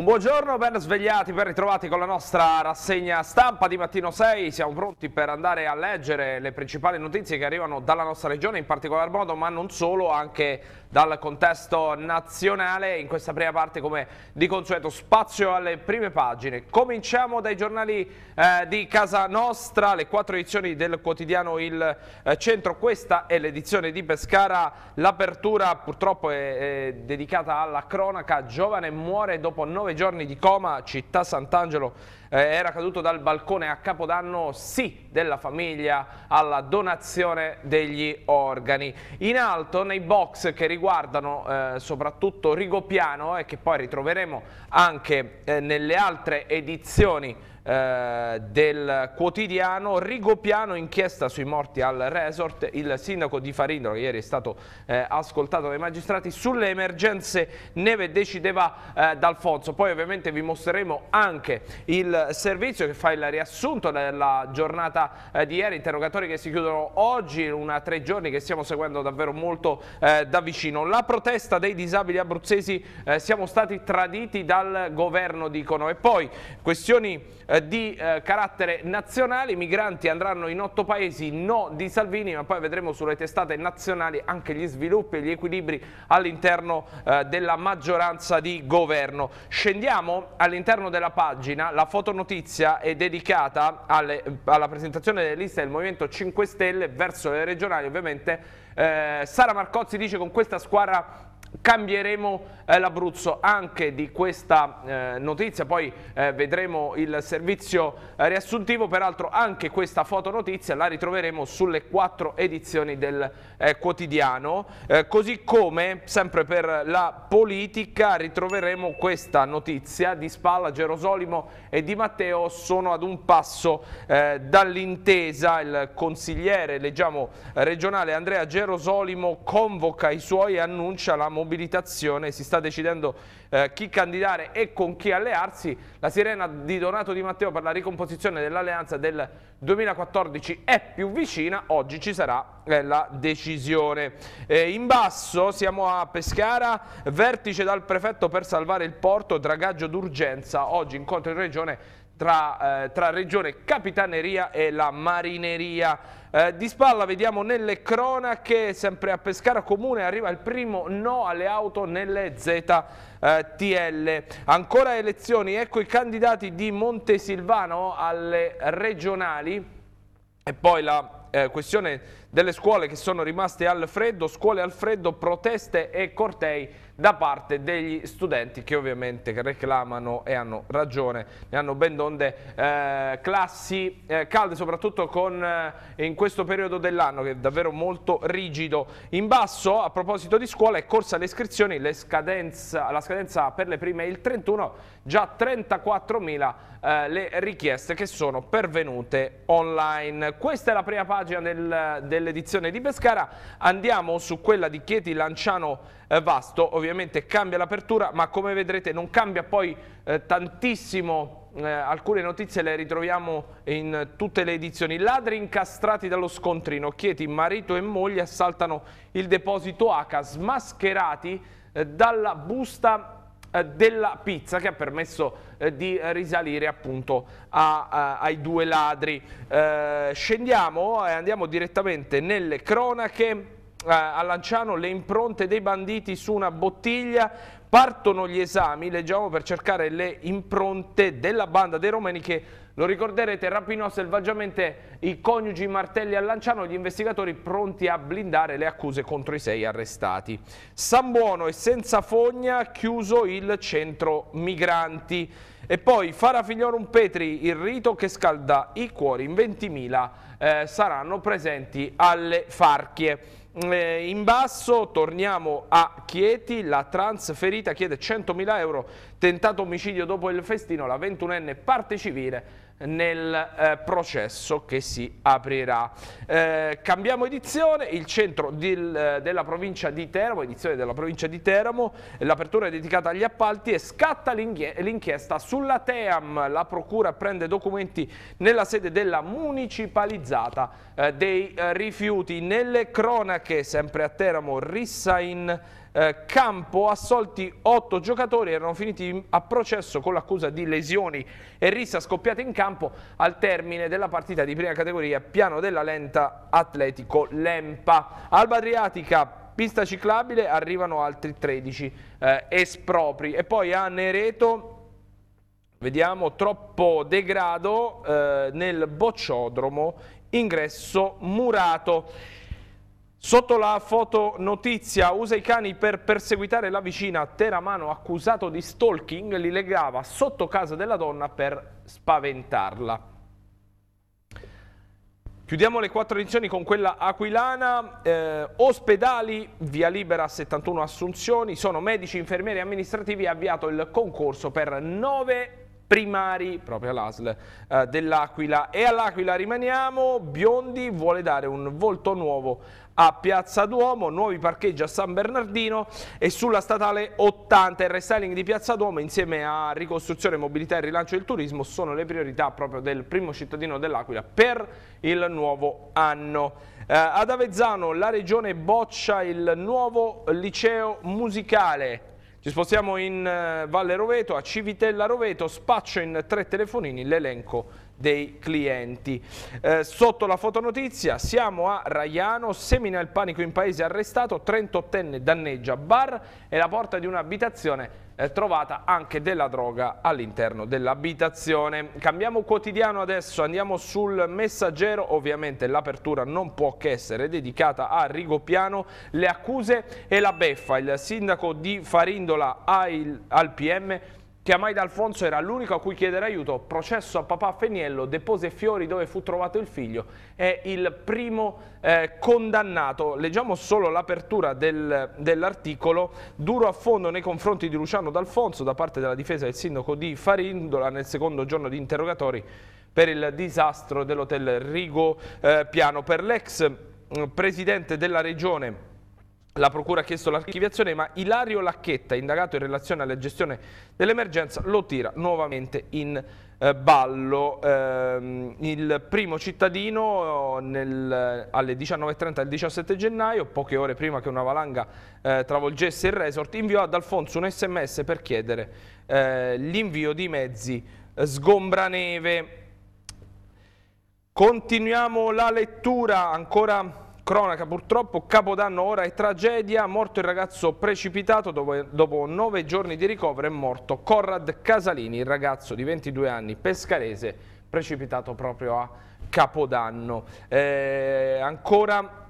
Un buongiorno, ben svegliati, ben ritrovati con la nostra rassegna stampa di mattino 6. Siamo pronti per andare a leggere le principali notizie che arrivano dalla nostra regione, in particolar modo, ma non solo, anche dal contesto nazionale in questa prima parte come di consueto spazio alle prime pagine. Cominciamo dai giornali eh, di casa nostra, le quattro edizioni del quotidiano Il eh, Centro, questa è l'edizione di Pescara, l'apertura purtroppo è, è dedicata alla cronaca, giovane muore dopo nove giorni di coma, città Sant'Angelo eh, era caduto dal balcone a Capodanno sì della famiglia alla donazione degli organi. In alto nei box che riguardano eh, soprattutto Rigopiano e che poi ritroveremo anche eh, nelle altre edizioni eh, del quotidiano Rigopiano inchiesta sui morti al resort il sindaco di Farindolo ieri è stato eh, ascoltato dai magistrati sulle emergenze neve decideva eh, D'Alfonso poi ovviamente vi mostreremo anche il servizio che fa il riassunto della giornata eh, di ieri interrogatori che si chiudono oggi una tre giorni che stiamo seguendo davvero molto eh, da vicino la protesta dei disabili abruzzesi siamo stati traditi dal governo dicono e poi questioni eh, di eh, carattere nazionale, i migranti andranno in otto paesi, no di Salvini, ma poi vedremo sulle testate nazionali anche gli sviluppi e gli equilibri all'interno eh, della maggioranza di governo. Scendiamo all'interno della pagina, la fotonotizia è dedicata alle, alla presentazione delle liste del Movimento 5 Stelle verso le regionali, ovviamente eh, Sara Marcozzi dice con questa squadra Cambieremo eh, l'Abruzzo anche di questa eh, notizia, poi eh, vedremo il servizio eh, riassuntivo, peraltro anche questa fotonotizia la ritroveremo sulle quattro edizioni del eh, quotidiano, eh, così come sempre per la politica ritroveremo questa notizia di Spalla, Gerosolimo e Di Matteo sono ad un passo dall'intesa, il consigliere leggiamo, regionale Andrea Gerosolimo convoca i suoi e annuncia la mobilitazione mobilitazione, si sta decidendo eh, chi candidare e con chi allearsi. La sirena di Donato Di Matteo per la ricomposizione dell'alleanza del 2014 è più vicina, oggi ci sarà eh, la decisione. Eh, in basso siamo a Pescara, vertice dal prefetto per salvare il porto, dragaggio d'urgenza, oggi incontro in regione tra, eh, tra Regione Capitaneria e la Marineria. Eh, di spalla vediamo nelle cronache, sempre a Pescara Comune arriva il primo no alle auto nelle ZTL. Eh, Ancora elezioni, ecco i candidati di Montesilvano alle regionali e poi la eh, questione delle scuole che sono rimaste al freddo, scuole al freddo, proteste e cortei da parte degli studenti che ovviamente reclamano e hanno ragione, ne hanno ben donde eh, classi eh, calde soprattutto con, eh, in questo periodo dell'anno che è davvero molto rigido. In basso a proposito di scuola è corsa alle iscrizioni, le scadenza, la scadenza per le prime è il 31, già 34.000 eh, le richieste che sono pervenute online. Questa è la prima pagina del, dell'edizione di Pescara, andiamo su quella di Chieti Lanciano eh, vasto, ovviamente cambia l'apertura, ma come vedrete non cambia poi eh, tantissimo eh, alcune notizie le ritroviamo in tutte le edizioni. Ladri incastrati dallo scontrino, Chieti, marito e moglie assaltano il deposito H, smascherati eh, dalla busta eh, della pizza che ha permesso eh, di risalire appunto a, a, ai due ladri. scendiamo e andiamo direttamente nelle cronache a Lanciano le impronte dei banditi su una bottiglia, partono gli esami, leggiamo, per cercare le impronte della banda dei romeni che, lo ricorderete, rapinò selvaggiamente i coniugi Martelli a Lanciano, gli investigatori pronti a blindare le accuse contro i sei arrestati. San Buono e senza fogna chiuso il centro migranti. E poi Fara Figliorum Petri, il rito che scalda i cuori in 20.000 eh, saranno presenti alle Farchie. Eh, in basso torniamo a Chieti, la trans ferita chiede 100.000 euro, tentato omicidio dopo il festino, la 21enne parte civile nel eh, processo che si aprirà. Eh, cambiamo edizione, il centro di, eh, della provincia di Teramo, edizione della provincia di Teramo, l'apertura è dedicata agli appalti e scatta l'inchiesta sulla Team, la procura prende documenti nella sede della municipalizzata eh, dei eh, rifiuti. Nelle cronache, sempre a Teramo, rissa in eh, campo assolti otto giocatori erano finiti a processo con l'accusa di lesioni e rissa scoppiate in campo al termine della partita di prima categoria Piano della Lenta Atletico Lempa. Alba Adriatica pista ciclabile arrivano altri 13 eh, espropri e poi a Nereto vediamo troppo degrado eh, nel bocciodromo ingresso murato Sotto la foto notizia, usa i cani per perseguitare la vicina Teramano accusato di stalking, li legava sotto casa della donna per spaventarla. Chiudiamo le quattro edizioni con quella aquilana, eh, ospedali, via libera 71 assunzioni, sono medici, infermieri e amministrativi, ha avviato il concorso per nove primari, proprio all'ASL, eh, dell'Aquila. E all'Aquila rimaniamo, Biondi vuole dare un volto nuovo a Piazza Duomo, nuovi parcheggi a San Bernardino e sulla statale 80 il restyling di Piazza Duomo insieme a ricostruzione, mobilità e rilancio del turismo sono le priorità proprio del primo cittadino dell'Aquila per il nuovo anno. Eh, ad Avezzano la regione boccia il nuovo liceo musicale. Ci spostiamo in eh, Valle Roveto, a Civitella Roveto, spaccio in tre telefonini l'elenco dei clienti. Eh, sotto la fotonotizia siamo a Raiano, semina il panico in paese arrestato, 38enne danneggia bar e la porta di un'abitazione eh, trovata anche della droga all'interno dell'abitazione. Cambiamo quotidiano adesso, andiamo sul messaggero, ovviamente l'apertura non può che essere dedicata a Rigopiano, le accuse e la beffa. Il sindaco di Farindola al PM Chiamai D'Alfonso, era l'unico a cui chiedere aiuto, processo a papà Feniello, depose fiori dove fu trovato il figlio, è il primo eh, condannato. Leggiamo solo l'apertura del, dell'articolo, duro affondo nei confronti di Luciano D'Alfonso da parte della difesa del sindaco di Farindola nel secondo giorno di interrogatori per il disastro dell'hotel Rigo eh, Piano. Per l'ex eh, presidente della regione la Procura ha chiesto l'archiviazione, ma Ilario Lacchetta, indagato in relazione alla gestione dell'emergenza, lo tira nuovamente in eh, ballo. Eh, il primo cittadino nel, alle 19.30 del 17 gennaio, poche ore prima che una valanga eh, travolgesse il resort, inviò ad Alfonso un sms per chiedere eh, l'invio di mezzi eh, sgombraneve. Continuiamo la lettura ancora Cronaca purtroppo, Capodanno ora è tragedia, morto il ragazzo precipitato dopo, dopo nove giorni di ricovero è morto Corrad Casalini, il ragazzo di 22 anni pescarese precipitato proprio a Capodanno. Eh, ancora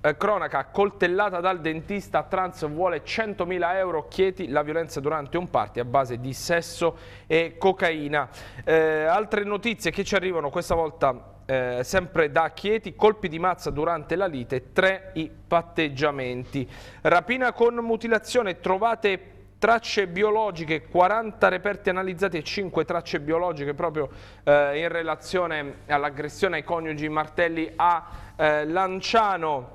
eh, cronaca, coltellata dal dentista, trans vuole 100.000 euro, Chieti la violenza durante un party a base di sesso e cocaina. Eh, altre notizie che ci arrivano questa volta eh, sempre da Chieti, colpi di mazza durante la lite, tre i patteggiamenti. Rapina con mutilazione, trovate tracce biologiche, 40 reperti analizzati e 5 tracce biologiche proprio eh, in relazione all'aggressione ai coniugi Martelli a eh, Lanciano.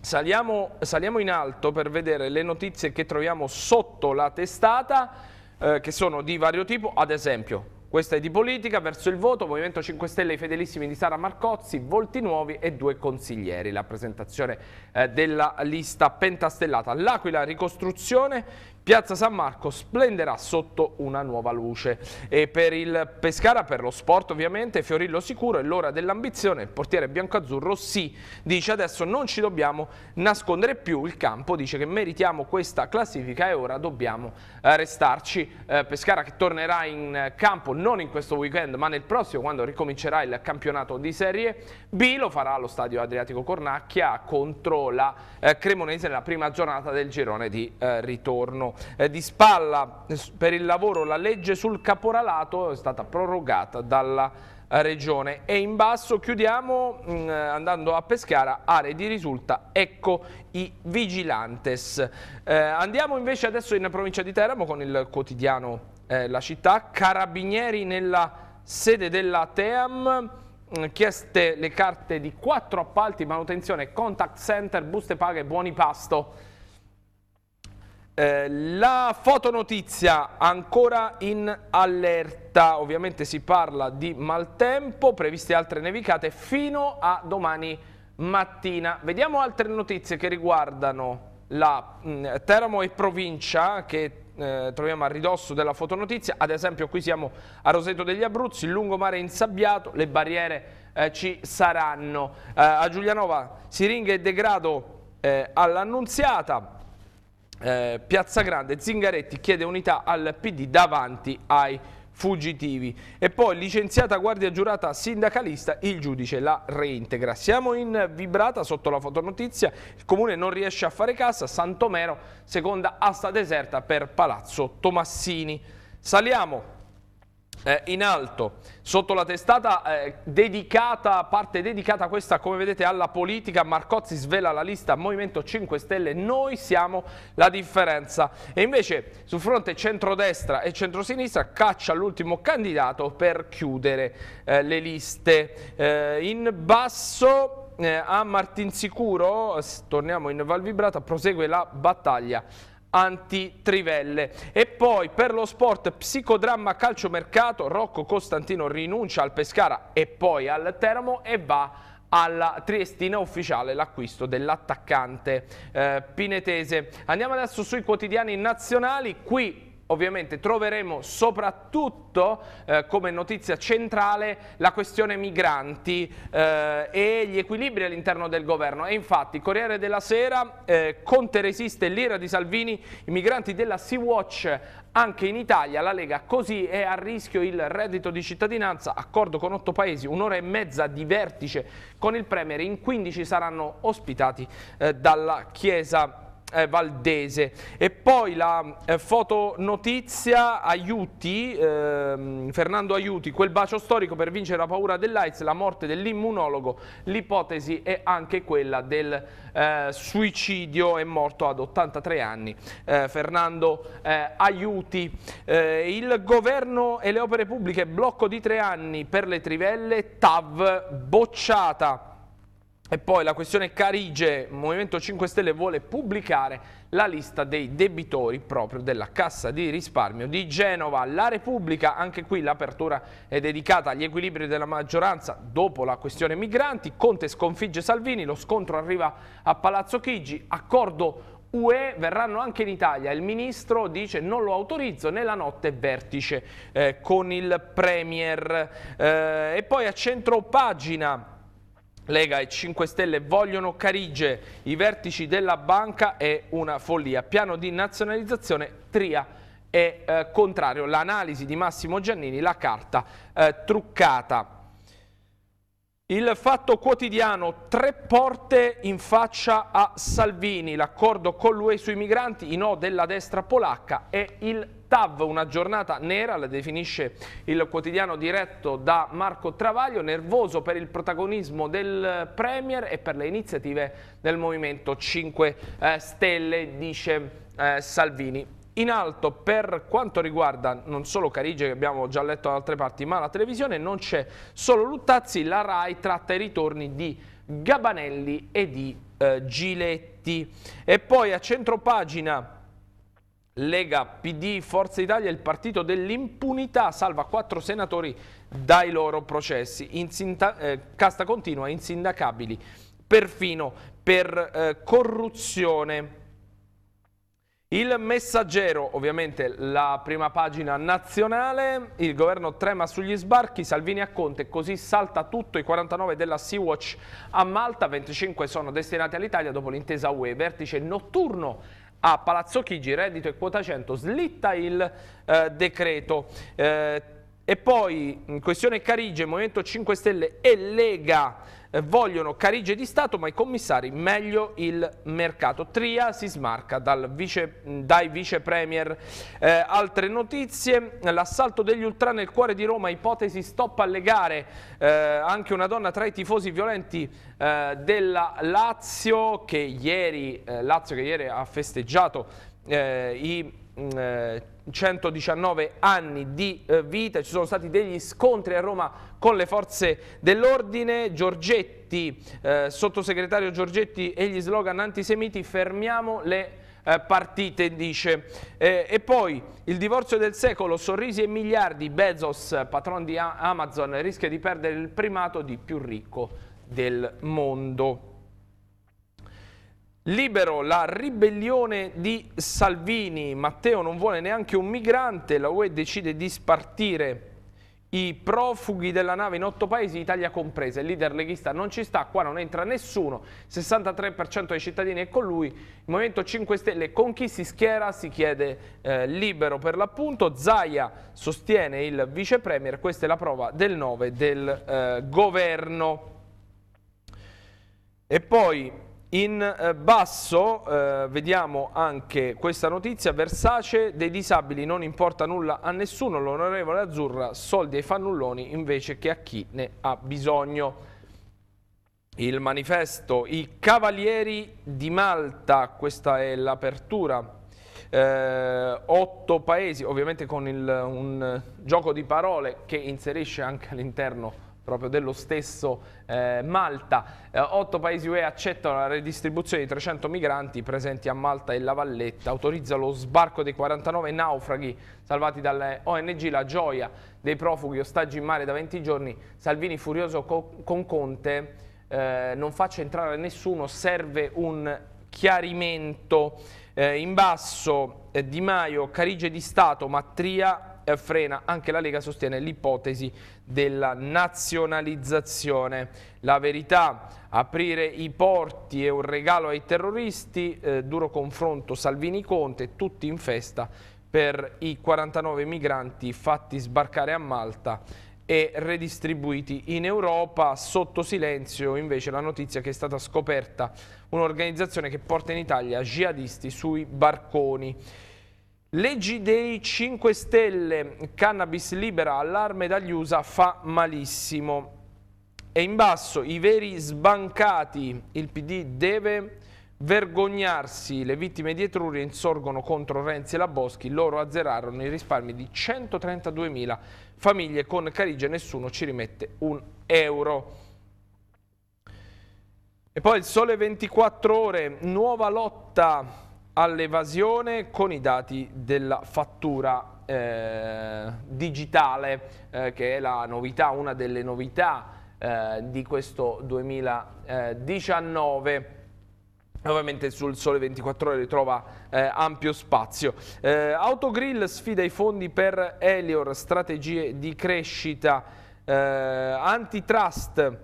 Saliamo, saliamo, in alto per vedere le notizie che troviamo sotto la testata, eh, che sono di vario tipo, ad esempio questa è di politica, verso il voto, Movimento 5 Stelle i fedelissimi di Sara Marcozzi, volti nuovi e due consiglieri. La presentazione eh, della lista pentastellata. L'Aquila ricostruzione, Piazza San Marco splenderà sotto una nuova luce. E per il Pescara, per lo sport ovviamente, Fiorillo sicuro è l'ora dell'ambizione, il portiere biancoazzurro sì, dice adesso non ci dobbiamo nascondere più, il campo dice che meritiamo questa classifica e ora dobbiamo eh, restarci. Eh, Pescara che tornerà in campo non in questo weekend ma nel prossimo quando ricomincerà il campionato di Serie B, lo farà allo stadio Adriatico Cornacchia contro la eh, Cremonese nella prima giornata del girone di ritorno. Torino eh, di spalla eh, per il lavoro la legge sul caporalato è stata prorogata dalla eh, regione e in basso chiudiamo mh, mm, andando a Pescara aree di risulta ecco i vigilantes eh, andiamo invece adesso in provincia di Teramo con il quotidiano eh, La Città Carabinieri nella sede della Team mm, chieste le carte di quattro appalti manutenzione contact center buste paghe buoni pasto eh, la fotonotizia ancora in allerta, ovviamente si parla di maltempo, previste altre nevicate fino a domani mattina. Vediamo altre notizie che riguardano la mh, mm, Teramo e provincia che eh, troviamo a ridosso della fotonotizia, ad esempio qui siamo a Roseto degli Abruzzi, il lungomare insabbiato, le barriere eh, ci saranno. Eh, a Giulianova siringa e degrado eh, all'Annunziata, eh, Piazza Grande, Zingaretti chiede unità al PD davanti ai fuggitivi e poi licenziata guardia giurata sindacalista il giudice la reintegra siamo in vibrata sotto la fotonotizia il comune non riesce a fare cassa Santomero seconda asta deserta per Palazzo Tomassini saliamo eh, in alto sotto la testata eh, dedicata, parte dedicata questa come vedete alla politica Marcozzi svela la lista Movimento 5 Stelle noi siamo la differenza e invece sul fronte centrodestra e centrosinistra caccia l'ultimo candidato per chiudere eh, le liste eh, in basso eh, a Martinsicuro torniamo in Valvibrata prosegue la battaglia antitrivelle. E poi per lo sport psicodramma calciomercato, Rocco Costantino rinuncia al Pescara e poi al Teramo e va alla Triestina ufficiale l'acquisto dell'attaccante eh, pinetese. Andiamo adesso sui quotidiani nazionali, qui ovviamente troveremo soprattutto eh, come notizia centrale la questione migranti eh, e gli equilibri all'interno del governo. E infatti Corriere della Sera, eh, Conte resiste l'ira di Salvini, i migranti della Sea-Watch anche in Italia, la Lega così è a rischio il reddito di cittadinanza, accordo con otto paesi, un'ora e mezza di vertice con il Premier, in 15 saranno ospitati eh, dalla Chiesa eh, Valdese. E poi la eh, fotonotizia Aiuti, ehm, Fernando Aiuti, quel bacio storico per vincere la paura dell'AIDS, la morte dell'immunologo, l'ipotesi è anche quella del eh, suicidio, è morto ad 83 anni. Eh, Fernando eh, Aiuti, eh, il governo e le opere pubbliche, blocco di tre anni per le trivelle, TAV bocciata. E poi la questione Carige, Movimento 5 Stelle vuole pubblicare la lista dei debitori proprio della Cassa di Risparmio di Genova. La Repubblica, anche qui l'apertura è dedicata agli equilibri della maggioranza dopo la questione migranti. Conte sconfigge Salvini, lo scontro arriva a Palazzo Chigi, accordo UE verranno anche in Italia. Il ministro dice non lo autorizzo nella notte vertice eh, con il Premier. Eh, e poi a centro pagina Lega e 5 Stelle vogliono Carige, i vertici della banca è una follia. Piano di nazionalizzazione Tria è eh, contrario. L'analisi di Massimo Giannini, la carta eh, truccata. Il fatto quotidiano, tre porte in faccia a Salvini, l'accordo con l'UE sui migranti, i no della destra polacca e il TAV, una giornata nera, la definisce il quotidiano diretto da Marco Travaglio, nervoso per il protagonismo del Premier e per le iniziative del Movimento 5 eh, Stelle, dice eh, Salvini. In alto per quanto riguarda non solo Carige che abbiamo già letto da altre parti ma la televisione non c'è solo Luttazzi, la RAI tratta i ritorni di Gabanelli e di eh, Giletti. E poi a centropagina Lega, PD, Forza Italia, il partito dell'impunità salva quattro senatori dai loro processi. Insinta eh, casta continua, insindacabili, perfino per eh, corruzione. Il messaggero, ovviamente la prima pagina nazionale, il governo trema sugli sbarchi, Salvini a Conte, così salta tutto, i 49 della Sea-Watch a Malta, 25 sono destinati all'Italia dopo l'intesa UE, vertice notturno a Palazzo Chigi, reddito e quota 100, slitta il eh, decreto. Eh, e poi in questione Carige, Movimento 5 Stelle e Lega eh, vogliono Carige di Stato, ma i commissari meglio il mercato. Tria si smarca vice, dai vice premier. Eh, altre notizie, l'assalto degli ultra nel cuore di Roma, ipotesi stop alle gare, eh, anche una donna tra i tifosi violenti eh, della Lazio che, ieri, eh, Lazio che ieri ha festeggiato eh, i... Mm, 119 anni di eh, vita, ci sono stati degli scontri a Roma con le forze dell'ordine, Giorgetti, eh, sottosegretario Giorgetti e gli slogan antisemiti, fermiamo le eh, partite, dice. Eh, e poi il divorzio del secolo, sorrisi e miliardi, Bezos, patron di Amazon, rischia di perdere il primato di più ricco del mondo. Libero la ribellione di Salvini, Matteo non vuole neanche un migrante, la UE decide di spartire i profughi della nave in otto paesi, Italia compresa, il leader leghista non ci sta, qua non entra nessuno, 63% dei cittadini è con lui, il Movimento 5 Stelle con chi si schiera si chiede eh, libero per l'appunto, Zaia sostiene il vice premier, questa è la prova del 9 del eh, governo. E poi in eh, basso eh, vediamo anche questa notizia, Versace, dei disabili non importa nulla a nessuno, l'onorevole Azzurra, soldi ai fannulloni invece che a chi ne ha bisogno. Il manifesto I Cavalieri di Malta, questa è l'apertura, eh, otto paesi, ovviamente con il, un gioco di parole che inserisce anche all'interno proprio dello stesso eh, Malta. Eh, otto paesi UE accettano la redistribuzione di 300 migranti presenti a Malta e La Valletta, autorizza lo sbarco dei 49 naufraghi salvati dalle ONG, la gioia dei profughi ostaggi in mare da 20 giorni, Salvini furioso co con Conte, eh, non faccia entrare nessuno, serve un chiarimento. Eh, in basso eh, Di Maio, Carige di Stato, Mattria, frena, anche la Lega sostiene l'ipotesi della nazionalizzazione. La verità, aprire i porti è un regalo ai terroristi, eh, duro confronto Salvini-Conte, tutti in festa per i 49 migranti fatti sbarcare a Malta e redistribuiti in Europa. Sotto silenzio invece la notizia che è stata scoperta un'organizzazione che porta in Italia jihadisti sui barconi. Leggi dei 5 Stelle, cannabis libera, allarme dagli USA fa malissimo. E in basso, i veri sbancati, il PD deve vergognarsi, le vittime di Etruria insorgono contro Renzi e la Boschi, loro azzerarono i risparmi di 132.000 famiglie, con Carigia nessuno ci rimette un euro. E poi il sole 24 ore, nuova lotta all'evasione con i dati della fattura eh, digitale, eh, che è la novità, una delle novità eh, di questo 2019 ovviamente sul Sole 24 Ore trova eh, ampio spazio. Eh, Autogrill sfida i fondi per Elior, strategie di crescita, eh, antitrust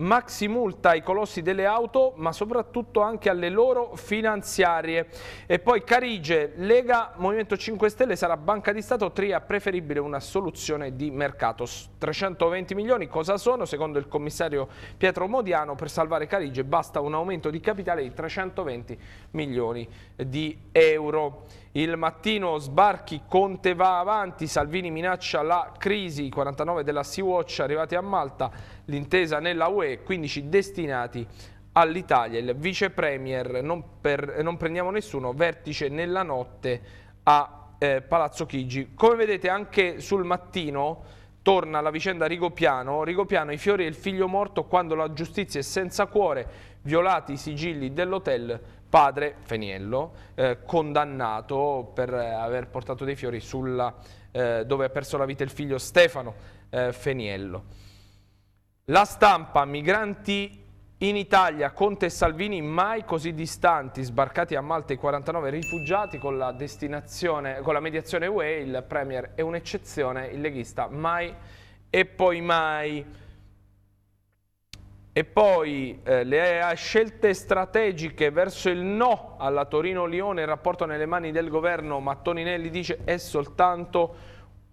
Maxi multa ai colossi delle auto ma soprattutto anche alle loro finanziarie e poi Carige, Lega, Movimento 5 Stelle sarà Banca di Stato Tria preferibile una soluzione di mercato 320 milioni cosa sono? Secondo il commissario Pietro Modiano per salvare Carige basta un aumento di capitale di 320 milioni di euro il mattino sbarchi, Conte va avanti, Salvini minaccia la crisi, 49 della Sea-Watch arrivati a Malta, l'intesa nella UE, 15 destinati all'Italia. Il vice premier, non, per, non, prendiamo nessuno, vertice nella notte a eh, Palazzo Chigi. Come vedete anche sul mattino torna la vicenda Rigopiano. Rigopiano, i fiori e il figlio morto quando la giustizia è senza cuore, violati i sigilli dell'hotel padre Feniello, eh, condannato per eh, aver portato dei fiori sulla, eh, dove ha perso la vita il figlio Stefano eh, Feniello. La stampa, migranti in Italia, Conte e Salvini mai così distanti, sbarcati a Malta i 49 rifugiati con la, con la mediazione UE, il Premier è un'eccezione, il leghista mai e poi mai. E poi eh, le scelte strategiche verso il no alla Torino-Lione, il rapporto nelle mani del governo, ma Toninelli dice è soltanto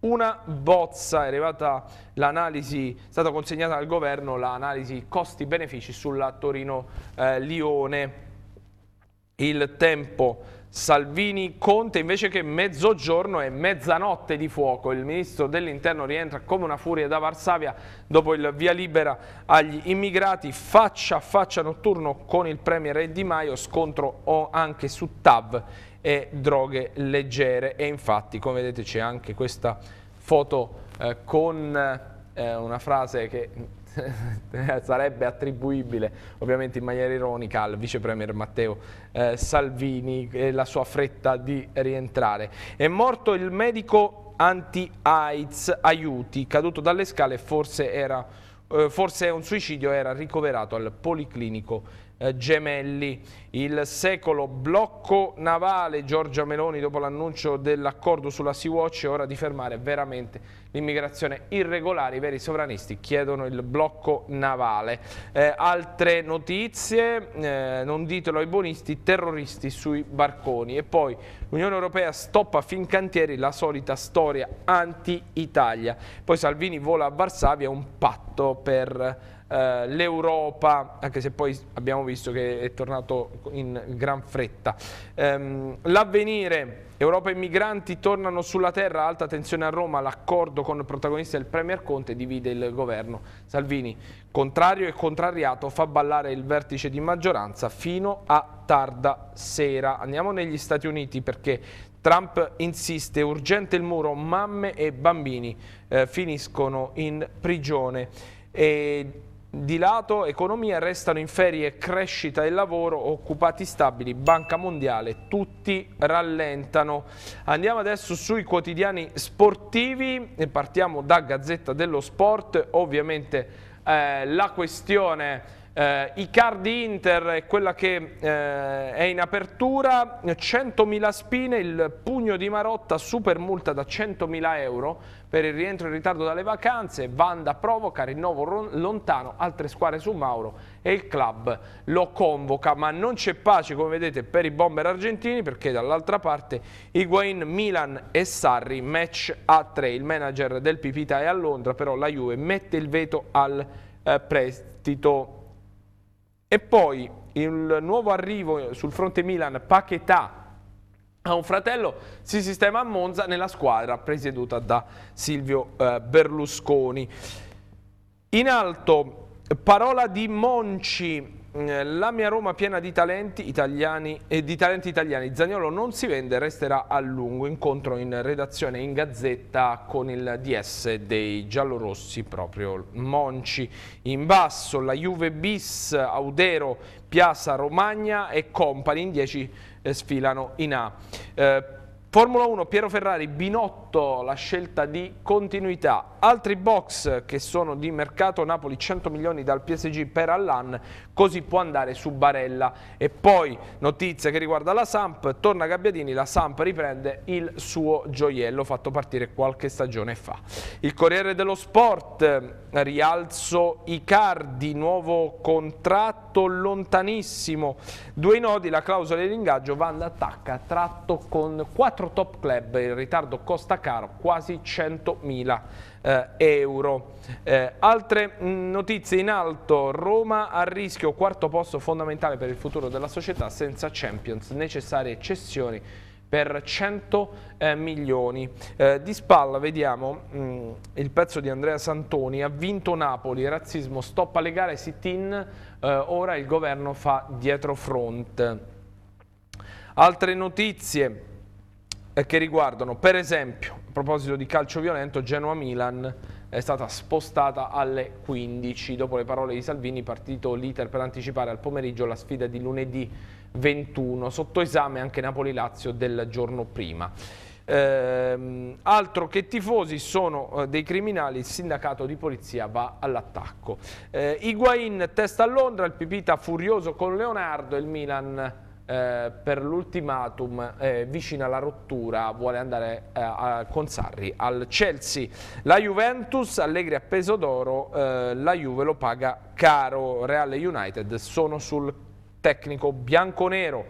una bozza, è arrivata l'analisi, è stata consegnata al governo l'analisi costi-benefici sulla Torino-Lione. Eh, il tempo Salvini Conte invece che mezzogiorno e mezzanotte di fuoco. Il ministro dell'interno rientra come una furia da Varsavia dopo il via libera agli immigrati faccia a faccia notturno con il premier Di Maio, scontro anche su TAV e droghe leggere e infatti come vedete c'è anche questa foto eh, con eh, una frase che sarebbe attribuibile ovviamente in maniera ironica al vice premier Matteo eh, Salvini e eh, la sua fretta di rientrare. È morto il medico anti-AIDS Aiuti, caduto dalle scale forse era, eh, forse è un suicidio, era ricoverato al Policlinico eh, gemelli. Il secolo blocco navale, Giorgia Meloni dopo l'annuncio dell'accordo sulla Sea-Watch è ora di fermare veramente l'immigrazione irregolare, i veri sovranisti chiedono il blocco navale. Eh, altre notizie, eh, non ditelo ai bonisti, terroristi sui barconi e poi l'Unione Europea stoppa fin cantieri la solita storia anti-Italia. Poi Salvini vola a Varsavia un patto per eh, l'Europa, anche se poi abbiamo visto che è tornato in gran fretta. Ehm, l'avvenire, Europa e migranti tornano sulla terra, alta tensione a Roma, l'accordo con il protagonista del Premier Conte divide il governo. Salvini, contrario e contrariato, fa ballare il vertice di maggioranza fino a tarda sera. Andiamo negli Stati Uniti perché Trump insiste, urgente il muro, mamme e bambini eh, finiscono in prigione. E di lato economia restano in ferie crescita e lavoro, occupati stabili, Banca Mondiale, tutti rallentano. Andiamo adesso sui quotidiani sportivi e partiamo da Gazzetta dello Sport, ovviamente eh, la questione eh, Icardi Inter è quella che eh, è in apertura, 100.000 spine, il pugno di Marotta, super multa da 100.000 euro per il rientro in ritardo dalle vacanze, Vanda provoca rinnovo lontano, altre squadre su Mauro e il club lo convoca, ma non c'è pace come vedete per i bomber argentini perché dall'altra parte Higuain, Milan e Sarri match a 3, il manager del Pipita è a Londra, però la Juve mette il veto al eh, prestito. E poi il nuovo arrivo sul fronte Milan, Paquetà, ha un fratello, si sistema a Monza nella squadra presieduta da Silvio eh, Berlusconi. In alto, parola di Monci, mm, la mia Roma piena di talenti italiani e eh, di talenti italiani. Zagnolo non si vende, resterà a lungo. Incontro in redazione in Gazzetta con il DS dei giallorossi, proprio Monci. In basso la Juve bis, Audero, Piazza Romagna e Company in 10 sfilano in A. Eh, Formula 1, Piero Ferrari, Binotto, la scelta di continuità. Altri box che sono di mercato, Napoli 100 milioni dal PSG per Allan, così può andare su Barella. E poi notizia che riguarda la Samp, torna Gabbiadini, la Samp riprende il suo gioiello fatto partire qualche stagione fa. Il Corriere dello Sport, rialzo Icardi, nuovo contratto lontanissimo, due nodi, la clausola di ringaggio, Vanda attacca, tratto con 4 4 top club, il ritardo costa caro quasi 100.000 eh, euro. Eh, altre mm, notizie in alto, Roma a rischio, quarto posto fondamentale per il futuro della società senza Champions, necessarie cessioni per 100 eh, milioni. Eh, di spalla vediamo mh, mm, il pezzo di Andrea Santoni, ha vinto Napoli, razzismo, stoppa alle gare, sit-in, eh, ora il governo fa dietro front. Altre notizie che riguardano per esempio, a proposito di calcio violento, Genoa-Milan è stata spostata alle 15. Dopo le parole di Salvini, partito l'iter per anticipare al pomeriggio la sfida di lunedì 21, sotto esame anche Napoli-Lazio del giorno prima. Eh, altro che tifosi sono eh, dei criminali, il sindacato di polizia va all'attacco. Eh, Higuain testa a Londra, il Pipita furioso con Leonardo, il Milan eh, per l'ultimatum eh, vicina alla rottura vuole andare eh, a, con Sarri al Chelsea la Juventus Allegri a peso d'oro eh, la Juve lo paga caro Reale United sono sul tecnico bianconero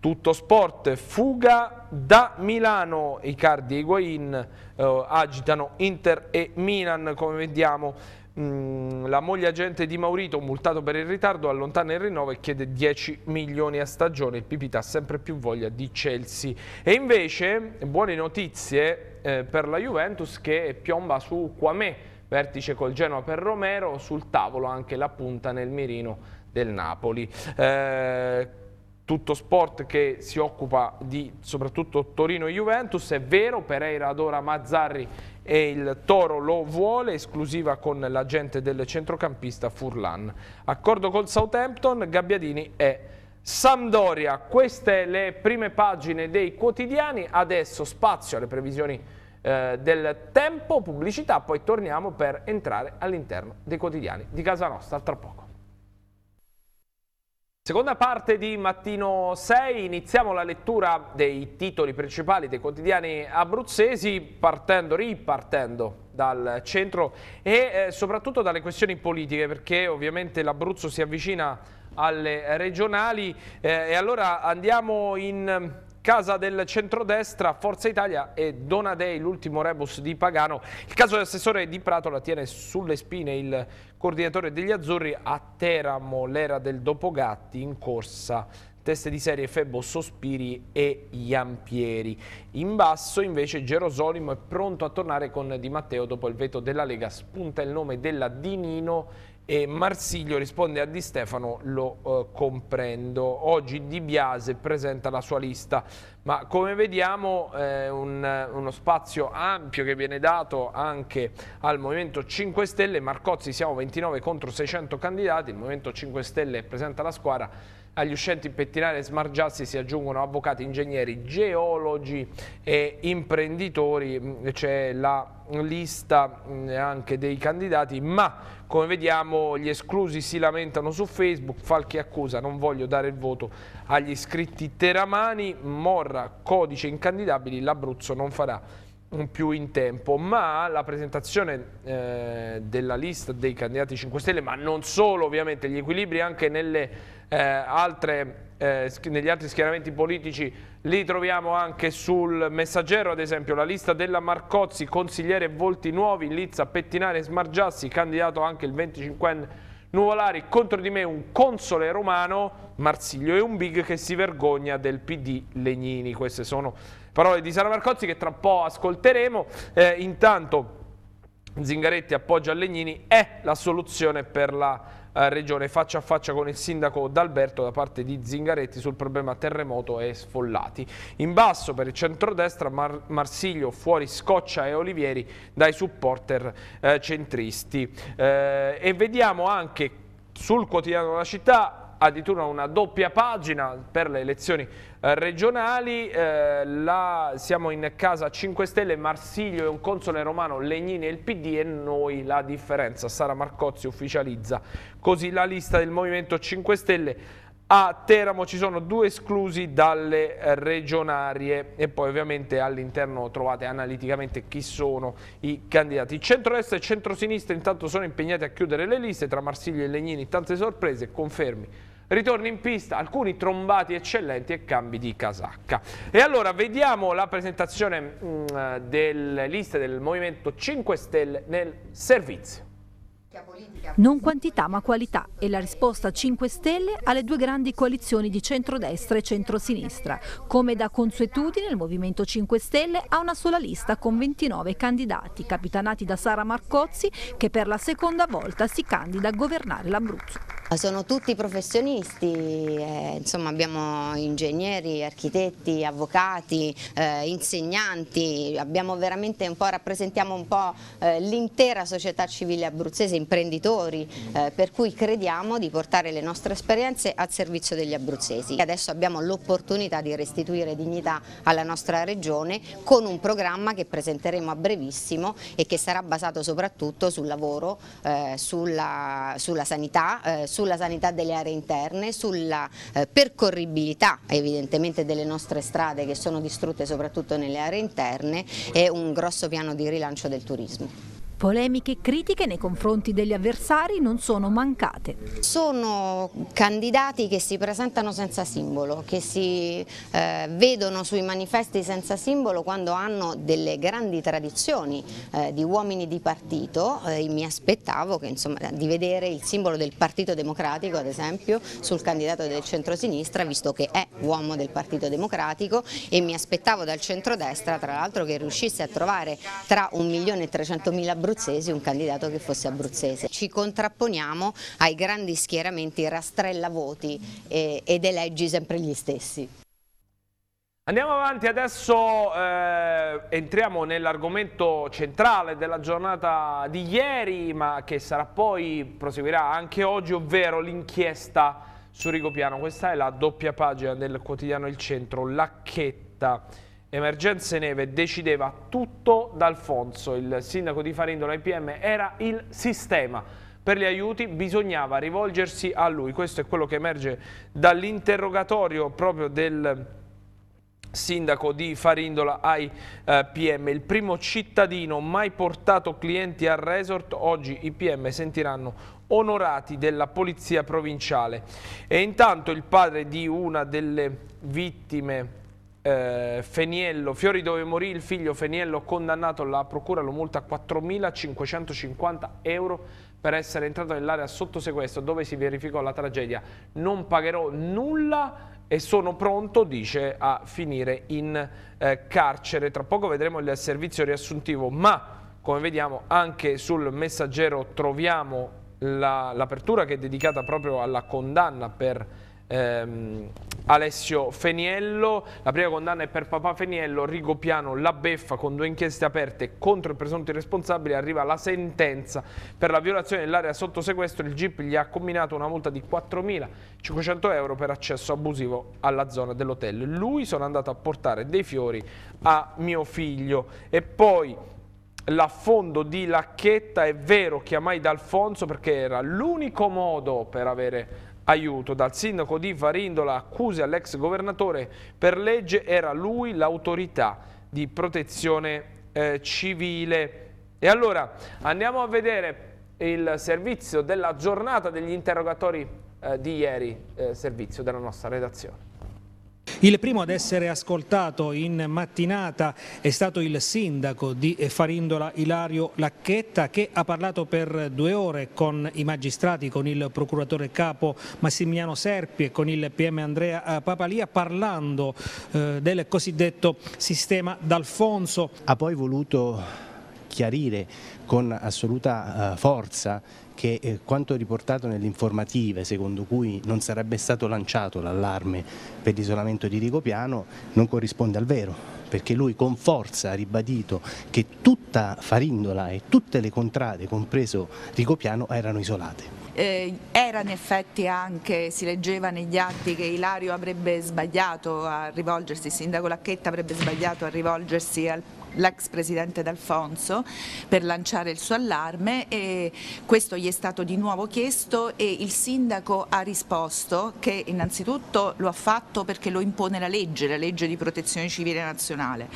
tutto sport, fuga da Milano, Icardi e Higuain eh, agitano Inter e Milan come vediamo Mm, la moglie agente di Maurito, multato per il ritardo, allontana il rinnovo e chiede 10 milioni a stagione. Il Pipita ha sempre più voglia di Chelsea. E invece, buone notizie eh, per la Juventus che piomba su Quamè, vertice col Genoa per Romero, sul tavolo anche la punta nel mirino del Napoli. Eh, tutto sport che si occupa di soprattutto Torino e Juventus, è vero, Pereira adora Mazzarri e il Toro lo vuole, esclusiva con l'agente del centrocampista Furlan. Accordo col Southampton, Gabbiadini e Sampdoria. Queste le prime pagine dei quotidiani, adesso spazio alle previsioni eh, del tempo, pubblicità, poi torniamo per entrare all'interno dei quotidiani di casa nostra, tra poco. Seconda parte di Mattino 6, iniziamo la lettura dei titoli principali dei quotidiani abruzzesi partendo, ripartendo dal centro e eh, soprattutto dalle questioni politiche perché ovviamente l'Abruzzo si avvicina alle regionali eh, e allora andiamo in casa del centrodestra, Forza Italia e Donadei, l'ultimo rebus di Pagano. Il caso dell'assessore di Prato la tiene sulle spine il coordinatore degli Azzurri a Teramo, l'era del Dopogatti in corsa teste di serie Febo, Sospiri e Iampieri. In basso invece Gerosolimo è pronto a tornare con Di Matteo dopo il veto della Lega, spunta il nome della Di Nino e Marsiglio risponde a Di Stefano lo eh, comprendo. Oggi Di Biase presenta la sua lista, ma come vediamo eh, un, uno spazio ampio che viene dato anche al Movimento 5 Stelle, Marcozzi siamo 29 contro 600 candidati, il Movimento 5 Stelle presenta la squadra agli uscenti in pettinare e smargiassi si aggiungono avvocati, ingegneri, geologi e imprenditori. Mm, c'è la lista mm, anche dei candidati, ma come vediamo gli esclusi si lamentano su Facebook, Falchi accusa non voglio dare il voto agli iscritti Teramani, Morra codice incandidabili, l'Abruzzo non farà più in tempo, ma la presentazione eh, della lista dei candidati 5 Stelle, ma non solo ovviamente, gli equilibri anche nelle eh, altre, eh, negli altri schieramenti politici li troviamo anche sul messaggero, ad esempio la lista della Marcozzi, consigliere Volti Nuovi, Lizza, Pettinare e Smargiassi, candidato anche il 25enne Nuvolari, contro di me un console romano, Marsiglio e un big che si vergogna del PD Legnini. Queste sono parole di Sara Marcozzi che tra un po' ascolteremo. Eh, intanto Zingaretti appoggia Legnini, è la soluzione per la Regione faccia a faccia con il sindaco D'Alberto da parte di Zingaretti sul problema terremoto e sfollati. In basso per il centrodestra Mar Marsiglio fuori Scoccia e Olivieri dai supporter eh, centristi. Eh, e vediamo anche sul quotidiano della città addirittura una doppia pagina per le elezioni eh, regionali, eh, la, siamo in casa 5 Stelle, Marsiglio e un console romano, Legnini e il PD e noi la differenza. Sara Marcozzi ufficializza così la lista del Movimento 5 Stelle. A Teramo ci sono due esclusi dalle regionarie e poi ovviamente all'interno trovate analiticamente chi sono i candidati. centro-est e centro-sinistra intanto sono impegnati a chiudere le liste, tra Marsiglio e Legnini tante sorprese, confermi ritorni in pista alcuni trombati eccellenti e cambi di casacca. E allora vediamo la presentazione mh, mm, delle liste del Movimento 5 Stelle nel servizio. Non quantità ma qualità è la risposta 5 Stelle alle due grandi coalizioni di centrodestra e centrosinistra. Come da consuetudine il Movimento 5 Stelle ha una sola lista con 29 candidati, capitanati da Sara Marcozzi che per la seconda volta si candida a governare l'Abruzzo. Sono tutti professionisti, eh, insomma abbiamo ingegneri, architetti, avvocati, eh, insegnanti, abbiamo veramente un po', rappresentiamo un po' eh, l'intera società civile abruzzese, imprenditori lavori, eh, per cui crediamo di portare le nostre esperienze al servizio degli abruzzesi. Adesso abbiamo l'opportunità di restituire dignità alla nostra regione con un programma che presenteremo a brevissimo e che sarà basato soprattutto sul lavoro, eh, sulla, sulla, sanità, eh, sulla sanità delle aree interne, sulla eh, percorribilità evidentemente delle nostre strade che sono distrutte soprattutto nelle aree interne e un grosso piano di rilancio del turismo. Polemiche e critiche nei confronti degli avversari non sono mancate. Sono candidati che si presentano senza simbolo, che si eh, vedono sui manifesti senza simbolo quando hanno delle grandi tradizioni eh, di uomini di partito. Eh, mi aspettavo che, insomma, di vedere il simbolo del Partito Democratico, ad esempio, sul candidato del centro-sinistra, visto che è uomo del Partito Democratico e mi aspettavo dal centrodestra, tra l'altro, che riuscisse a trovare tra 1 milione e 300 mila abruzzesi un candidato che fosse abruzzese. Ci contrapponiamo ai grandi schieramenti rastrella voti eh, ed eleggi sempre gli stessi. Andiamo avanti, adesso eh, entriamo nell'argomento centrale della giornata di ieri, ma che sarà poi, proseguirà anche oggi, ovvero l'inchiesta su Rigopiano. Questa è la doppia pagina del quotidiano Il Centro, Lacchetta. Emergenze Neve decideva tutto da Alfonso, il sindaco di Farindola IPM era il sistema. Per gli aiuti bisognava rivolgersi a lui, questo è quello che emerge dall'interrogatorio proprio del sindaco di Farindola IPM Il primo cittadino mai portato clienti al resort, oggi i PM sentiranno onorati della polizia provinciale. E intanto il padre di una delle vittime eh, Feniello, Fiori dove morì il figlio Feniello condannato alla procura lo multa 4.550 euro per essere entrato nell'area sotto sequestro dove si verificò la tragedia non pagherò nulla e sono pronto, dice, a finire in eh, carcere. Tra poco vedremo il servizio riassuntivo, ma come vediamo anche sul messaggero troviamo l'apertura la, che è dedicata proprio alla condanna per ehm, Alessio Feniello, la prima condanna è per papà Feniello, Rigo Piano la beffa con due inchieste aperte contro il presunto irresponsabile, arriva la sentenza per la violazione dell'area sotto sequestro, il GIP gli ha combinato una multa di 4.500 euro per accesso abusivo alla zona dell'hotel. Lui sono andato a portare dei fiori a mio figlio e poi l'affondo di Lacchetta è vero chiamai D'Alfonso perché era l'unico modo per avere aiuto. Dal sindaco di Farindola accuse all'ex governatore per legge era lui l'autorità di protezione eh, civile. E allora andiamo a vedere il servizio della giornata degli interrogatori eh, di ieri, eh, servizio della nostra redazione. Il primo ad essere ascoltato in mattinata è stato il sindaco di Farindola Ilario Lacchetta che ha parlato per due ore con i magistrati, con il procuratore capo Massimiliano Serpi e con il PM Andrea eh, Papalia parlando eh, del cosiddetto sistema d'Alfonso. Ha poi voluto chiarire con assoluta eh, forza che eh, quanto riportato nelle informative secondo cui non sarebbe stato lanciato l'allarme per l'isolamento di Rigopiano non corrisponde al vero perché lui con forza ha ribadito che tutta Farindola e tutte le contrade, compreso Rigopiano, erano isolate. Eh, era in effetti anche, si leggeva negli atti che Ilario avrebbe sbagliato a rivolgersi, il sindaco Lacchetta avrebbe sbagliato a rivolgersi al l'ex presidente D'Alfonso per lanciare il suo allarme e questo gli è stato di nuovo chiesto e il sindaco ha risposto che innanzitutto lo ha fatto perché lo impone la legge, la legge di protezione civile nazionale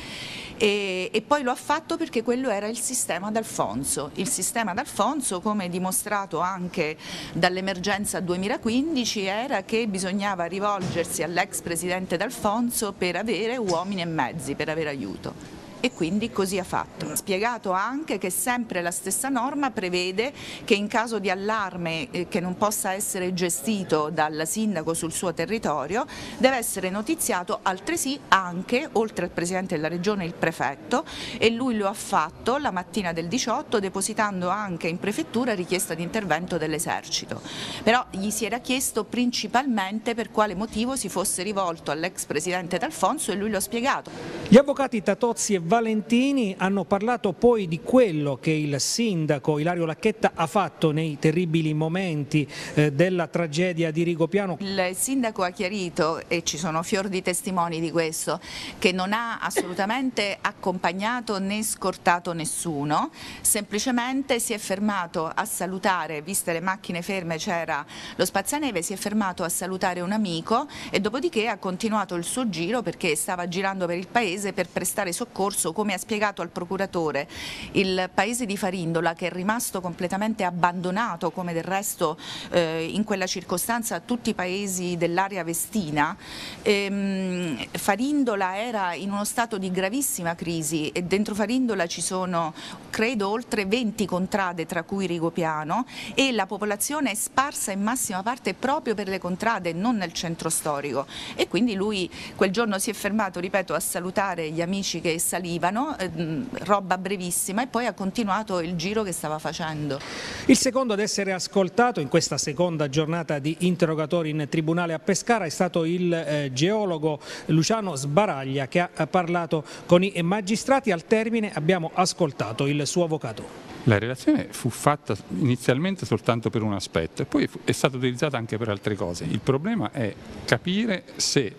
e, e poi lo ha fatto perché quello era il sistema D'Alfonso, il sistema D'Alfonso come dimostrato anche dall'emergenza 2015 era che bisognava rivolgersi all'ex presidente D'Alfonso per avere uomini e mezzi, per avere aiuto e quindi così ha fatto. Ha Spiegato anche che sempre la stessa norma prevede che in caso di allarme eh, che non possa essere gestito dal sindaco sul suo territorio deve essere notiziato altresì anche, oltre al Presidente della Regione, il Prefetto e lui lo ha fatto la mattina del 18 depositando anche in Prefettura richiesta di intervento dell'esercito. Però gli si era chiesto principalmente per quale motivo si fosse rivolto all'ex Presidente D'Alfonso e lui lo ha spiegato. Gli avvocati Tatozzi e Valentini hanno parlato poi di quello che il sindaco Ilario Lacchetta ha fatto nei terribili momenti eh, della tragedia di Rigopiano. Il sindaco ha chiarito, e ci sono fior di testimoni di questo, che non ha assolutamente accompagnato né scortato nessuno, semplicemente si è fermato a salutare, viste le macchine ferme c'era lo spazzaneve, si è fermato a salutare un amico e dopodiché ha continuato il suo giro perché stava girando per il paese per prestare soccorso Abruzzo, come ha spiegato al procuratore, il paese di Farindola che è rimasto completamente abbandonato come del resto eh, in quella circostanza tutti i paesi dell'area vestina, ehm, Farindola era in uno stato di gravissima crisi e dentro Farindola ci sono credo oltre 20 contrade tra cui Rigopiano e la popolazione è sparsa in massima parte proprio per le contrade non nel centro storico e quindi lui quel giorno si è fermato ripeto a salutare gli amici che salivano salivano, ehm, mm, roba brevissima e poi ha continuato il giro che stava facendo. Il secondo ad essere ascoltato in questa seconda giornata di interrogatori in tribunale a Pescara è stato il eh, geologo Luciano Sbaraglia che ha eh, parlato con i magistrati. Al termine abbiamo ascoltato il suo avvocato. La relazione fu fatta inizialmente soltanto per un aspetto e poi è stata utilizzata anche per altre cose. Il problema è capire se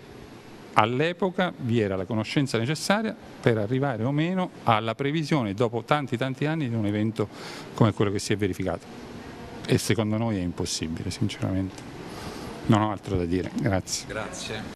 all'epoca vi era la conoscenza necessaria per arrivare o meno alla previsione dopo tanti tanti anni di un evento come quello che si è verificato e secondo noi è impossibile sinceramente. Non ho altro da dire, grazie. grazie.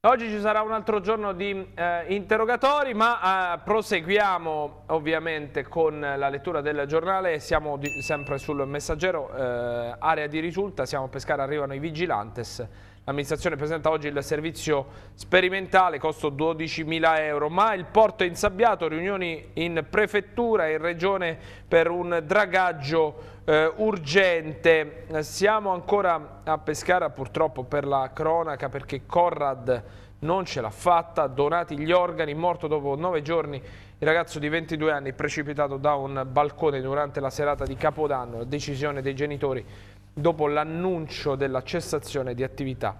Oggi ci sarà un altro giorno di eh, interrogatori, ma eh, proseguiamo ovviamente con la lettura del giornale, siamo di, sempre sul messaggero, eh, area di risulta, siamo a Pescara, arrivano i vigilantes, L'amministrazione presenta oggi il servizio sperimentale, costo 12.000 euro, ma il porto è insabbiato, riunioni in prefettura e in regione per un dragaggio eh, urgente. Siamo ancora a Pescara purtroppo per la cronaca perché Corrad non ce l'ha fatta, donati gli organi, morto dopo nove giorni il ragazzo di 22 anni precipitato da un balcone durante la serata di Capodanno, decisione dei genitori dopo l'annuncio della cessazione di attività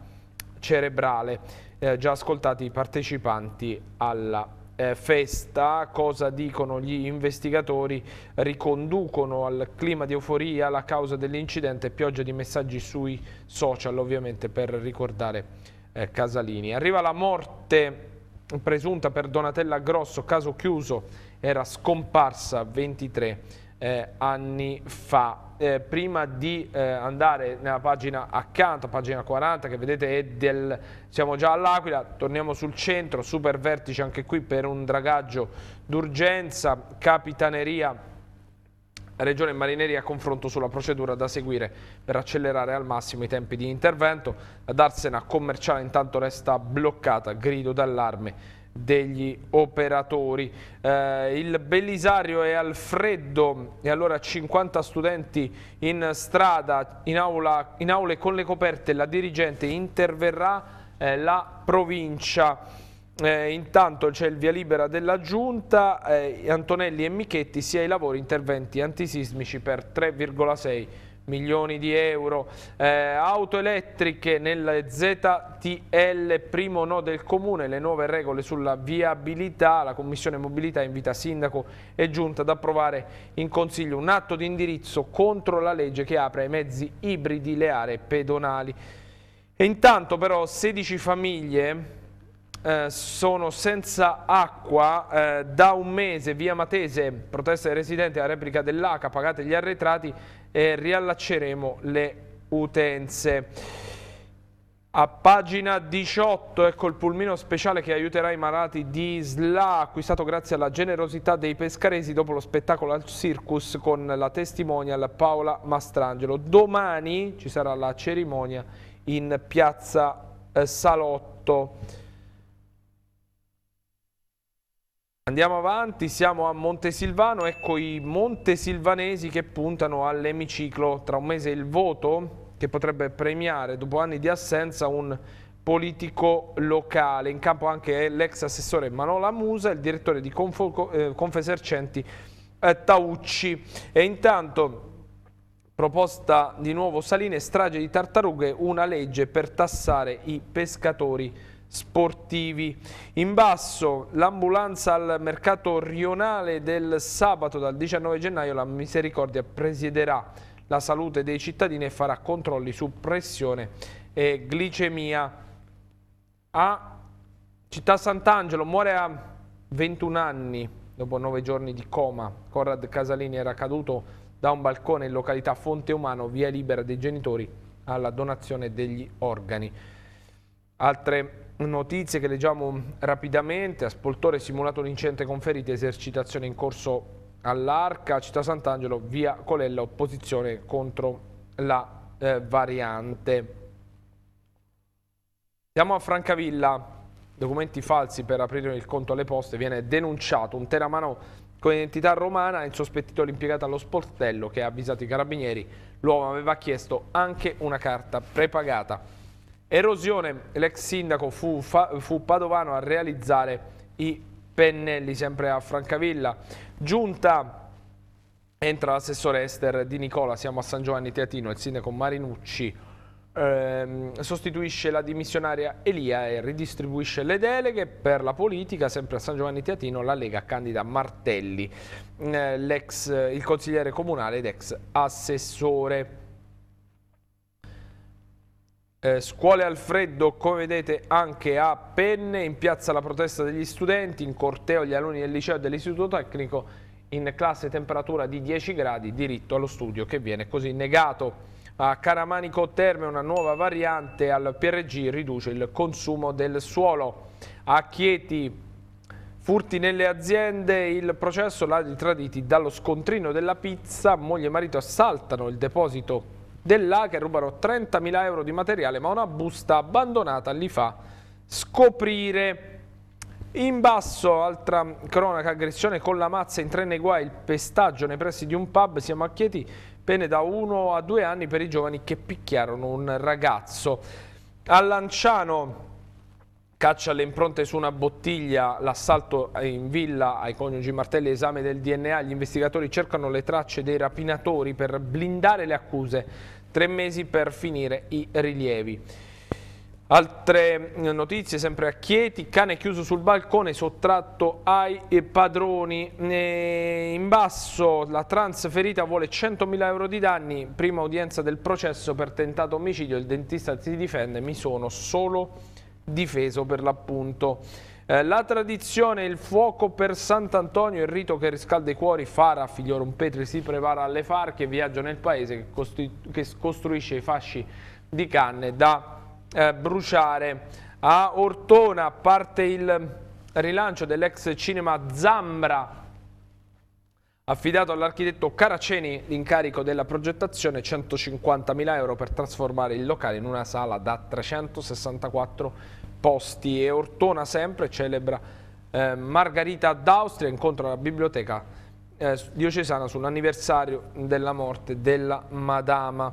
cerebrale. Eh, già ascoltati i partecipanti alla eh, festa, cosa dicono gli investigatori, riconducono al clima di euforia la causa dell'incidente, pioggia di messaggi sui social ovviamente per ricordare eh, Casalini. Arriva la morte presunta per Donatella Grosso, caso chiuso, era scomparsa 23 eh, anni fa. Eh, prima di eh, andare nella pagina accanto, pagina 40, che vedete è del, siamo già all'Aquila, torniamo sul centro, super vertice anche qui per un dragaggio d'urgenza, capitaneria Regione Marineria a confronto sulla procedura da seguire per accelerare al massimo i tempi di intervento. La darsena commerciale intanto resta bloccata, grido d'allarme degli operatori. Eh, il Bellisario è al freddo e allora 50 studenti in strada, in, aula, in aule con le coperte, la dirigente interverrà eh, la provincia. Eh, intanto c'è il via libera della Giunta, eh, Antonelli e Michetti, sia i lavori interventi antisismici per 3,6 milioni di euro, eh, auto elettriche nelle ZTL, primo no del comune, le nuove regole sulla viabilità, la Commissione Mobilità invita Sindaco e Giunta ad approvare in Consiglio un atto di indirizzo contro la legge che apre ai mezzi ibridi le aree pedonali. E intanto però 16 famiglie eh, sono senza acqua eh, da un mese, via Matese, protesta dei residenti, alla replica dell'ACA, pagate gli arretrati e riallacceremo le utenze. A pagina 18, ecco il pulmino speciale che aiuterà i malati di SLA, acquistato grazie alla generosità dei pescaresi dopo lo spettacolo al Circus con la testimonial Paola Mastrangelo. Domani ci sarà la cerimonia in piazza eh, Salotto. Andiamo avanti, siamo a Montesilvano, ecco i montesilvanesi che puntano all'emiciclo. Tra un mese il voto che potrebbe premiare, dopo anni di assenza, un politico locale. In campo anche l'ex assessore Manola Musa e il direttore di Confo, eh, Confesercenti eh, Taucci. E intanto... Proposta di nuovo Saline, strage di tartarughe, una legge per tassare i pescatori sportivi. In basso l'ambulanza al mercato rionale del sabato dal 19 gennaio la Misericordia presiederà la salute dei cittadini e farà controlli su pressione e glicemia. A Città Sant'Angelo muore a 21 anni dopo 9 giorni di coma. Corrad Casalini era caduto da un balcone in località Fonte Umano, via libera dei genitori alla donazione degli organi. Altre Notizie che leggiamo rapidamente, a Spoltore simulato un incidente con ferite, esercitazione in corso all'Arca, Città Sant'Angelo, via Colella, opposizione contro la eh, variante. Siamo a Francavilla, documenti falsi per aprire il conto alle poste, viene denunciato un teramano con identità romana e sospettito l'impiegata allo sportello che ha avvisato i carabinieri. L'uomo aveva chiesto anche una carta prepagata. Erosione, l'ex sindaco fu, fu Padovano a realizzare i pennelli sempre a Francavilla. Giunta... Entra l'assessore Ester Di Nicola, siamo a San Giovanni Teatino, il sindaco Marinucci ehm, sostituisce la dimissionaria Elia e ridistribuisce le deleghe per la politica, sempre a San Giovanni Teatino la Lega candida Martelli, eh, il consigliere comunale ed ex assessore. Eh, scuole al freddo, come vedete, anche a Penne, in piazza la protesta degli studenti, in corteo gli alunni del liceo e dell'istituto tecnico, in classe temperatura di 10 gradi, diritto allo studio che viene così negato. A Caramanico Terme una nuova variante al PRG riduce il consumo del suolo. A Chieti furti nelle aziende, il processo ladri traditi dallo scontrino della pizza, moglie e marito assaltano il deposito dell'A che rubano 30.000 euro di materiale ma una busta abbandonata li fa scoprire. In basso, altra cronaca, aggressione con la mazza in tre nei guai, il pestaggio nei pressi di un pub, siamo a Chieti, pene da 1 a 2 anni per i giovani che picchiarono un ragazzo. A Lanciano caccia le impronte su una bottiglia, l'assalto in villa ai coniugi Martelli, esame del DNA, gli investigatori cercano le tracce dei rapinatori per blindare le accuse tre mesi per finire i rilievi. Altre eh, notizie sempre a Chieti, cane chiuso sul balcone sottratto ai padroni, eh, in basso la transferita vuole 100.000 euro di danni, prima udienza del processo per tentato omicidio, il dentista si difende, mi sono solo difeso per l'appunto. Eh, la tradizione, il fuoco per Sant'Antonio, il rito che riscalda i cuori, Fara, figlio Rompetri, si prepara alle farche e viaggia nel paese che, che, costruisce i fasci di canne da eh, bruciare. A Ortona parte il rilancio dell'ex cinema Zambra, affidato all'architetto Caraceni l'incarico della progettazione 150.000 euro per trasformare il locale in una sala da 364 posti e Ortona sempre celebra eh, Margherita d'Austria, incontra la biblioteca eh, diocesana sull'anniversario della morte della Madama.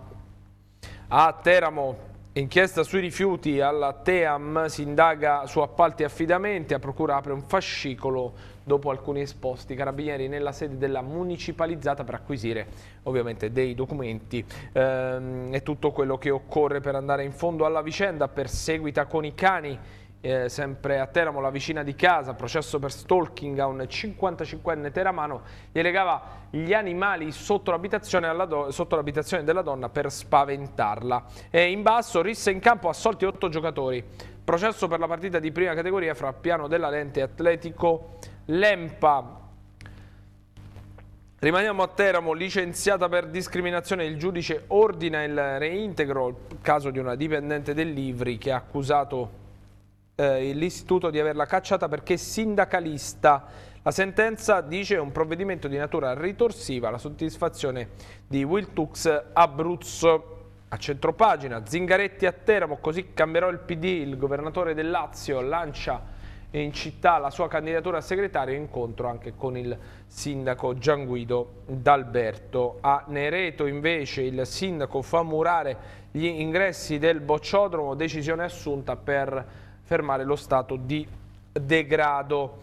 A Teramo, inchiesta sui rifiuti alla Team, si indaga su appalti e affidamenti, a procura apre un fascicolo dopo alcuni esposti. I carabinieri nella sede della municipalizzata per acquisire ovviamente dei documenti e ehm, tutto quello che occorre per andare in fondo alla vicenda. Perseguita con i cani eh, sempre a Teramo, la vicina di casa, processo per stalking a un 55enne teramano, gli legava gli animali sotto l'abitazione, della donna per spaventarla. E in basso, risse in campo assolti otto giocatori. Processo per la partita di prima categoria fra Piano della Lente e Atletico Lempa. Rimaniamo a Teramo, licenziata per discriminazione, il giudice ordina il reintegro, il caso di una dipendente del Livri che ha accusato eh, l'istituto di averla cacciata perché sindacalista. La sentenza dice un provvedimento di natura ritorsiva alla soddisfazione di Tux Abruzzo. A centropagina, Zingaretti a Teramo, così cambierò il PD, il governatore del Lazio lancia in città la sua candidatura a segretario incontro anche con il sindaco Gianguido D'Alberto. A Nereto invece il sindaco fa murare gli ingressi del bocciodromo, decisione assunta per fermare lo stato di degrado.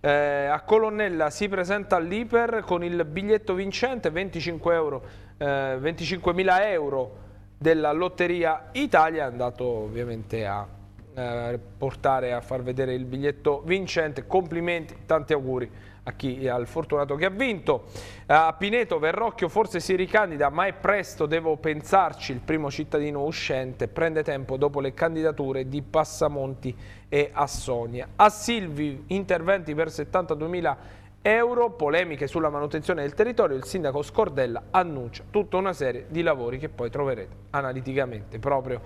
Eh, a Colonnella si presenta all'Iper con il biglietto vincente 25 euro, eh, 25.000 euro della Lotteria Italia, è andato ovviamente a eh, portare a far vedere il biglietto vincente. Complimenti, tanti auguri a chi, al fortunato che ha vinto. A Pineto Verrocchio forse si ricandida, ma è presto, devo pensarci, il primo cittadino uscente prende tempo dopo le candidature di Passamonti e Assonia. A Silvi interventi per 72.000 euro, polemiche sulla manutenzione del territorio, il sindaco Scordella annuncia tutta una serie di lavori che poi troverete analiticamente proprio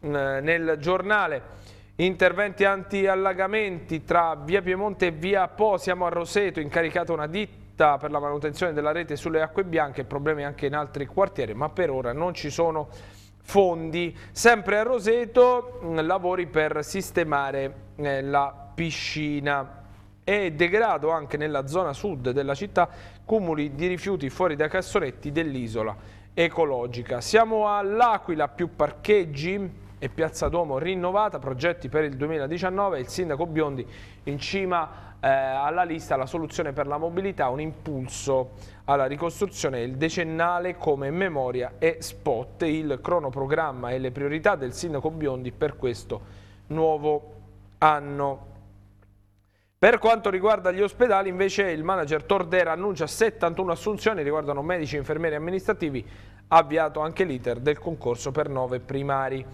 nel giornale. Interventi anti-allagamenti tra via Piemonte e via Po, siamo a Roseto, incaricata una ditta per la manutenzione della rete sulle acque bianche, problemi anche in altri quartieri, ma per ora non ci sono fondi. Sempre a Roseto mm, lavori per sistemare eh, la piscina e degrado anche nella zona sud della città, cumuli di rifiuti fuori da Cassoretti dell'isola ecologica. Siamo all'Aquila, più parcheggi e Piazza Duomo rinnovata, progetti per il 2019, il sindaco Biondi in cima eh, alla lista la soluzione per la mobilità, un impulso alla ricostruzione, il decennale come memoria e spot, il cronoprogramma e le priorità del sindaco Biondi per questo nuovo anno. Per quanto riguarda gli ospedali invece il manager Tordera annuncia 71 assunzioni riguardano medici, infermieri e amministrativi, ha avviato anche l'iter del concorso per nove primari.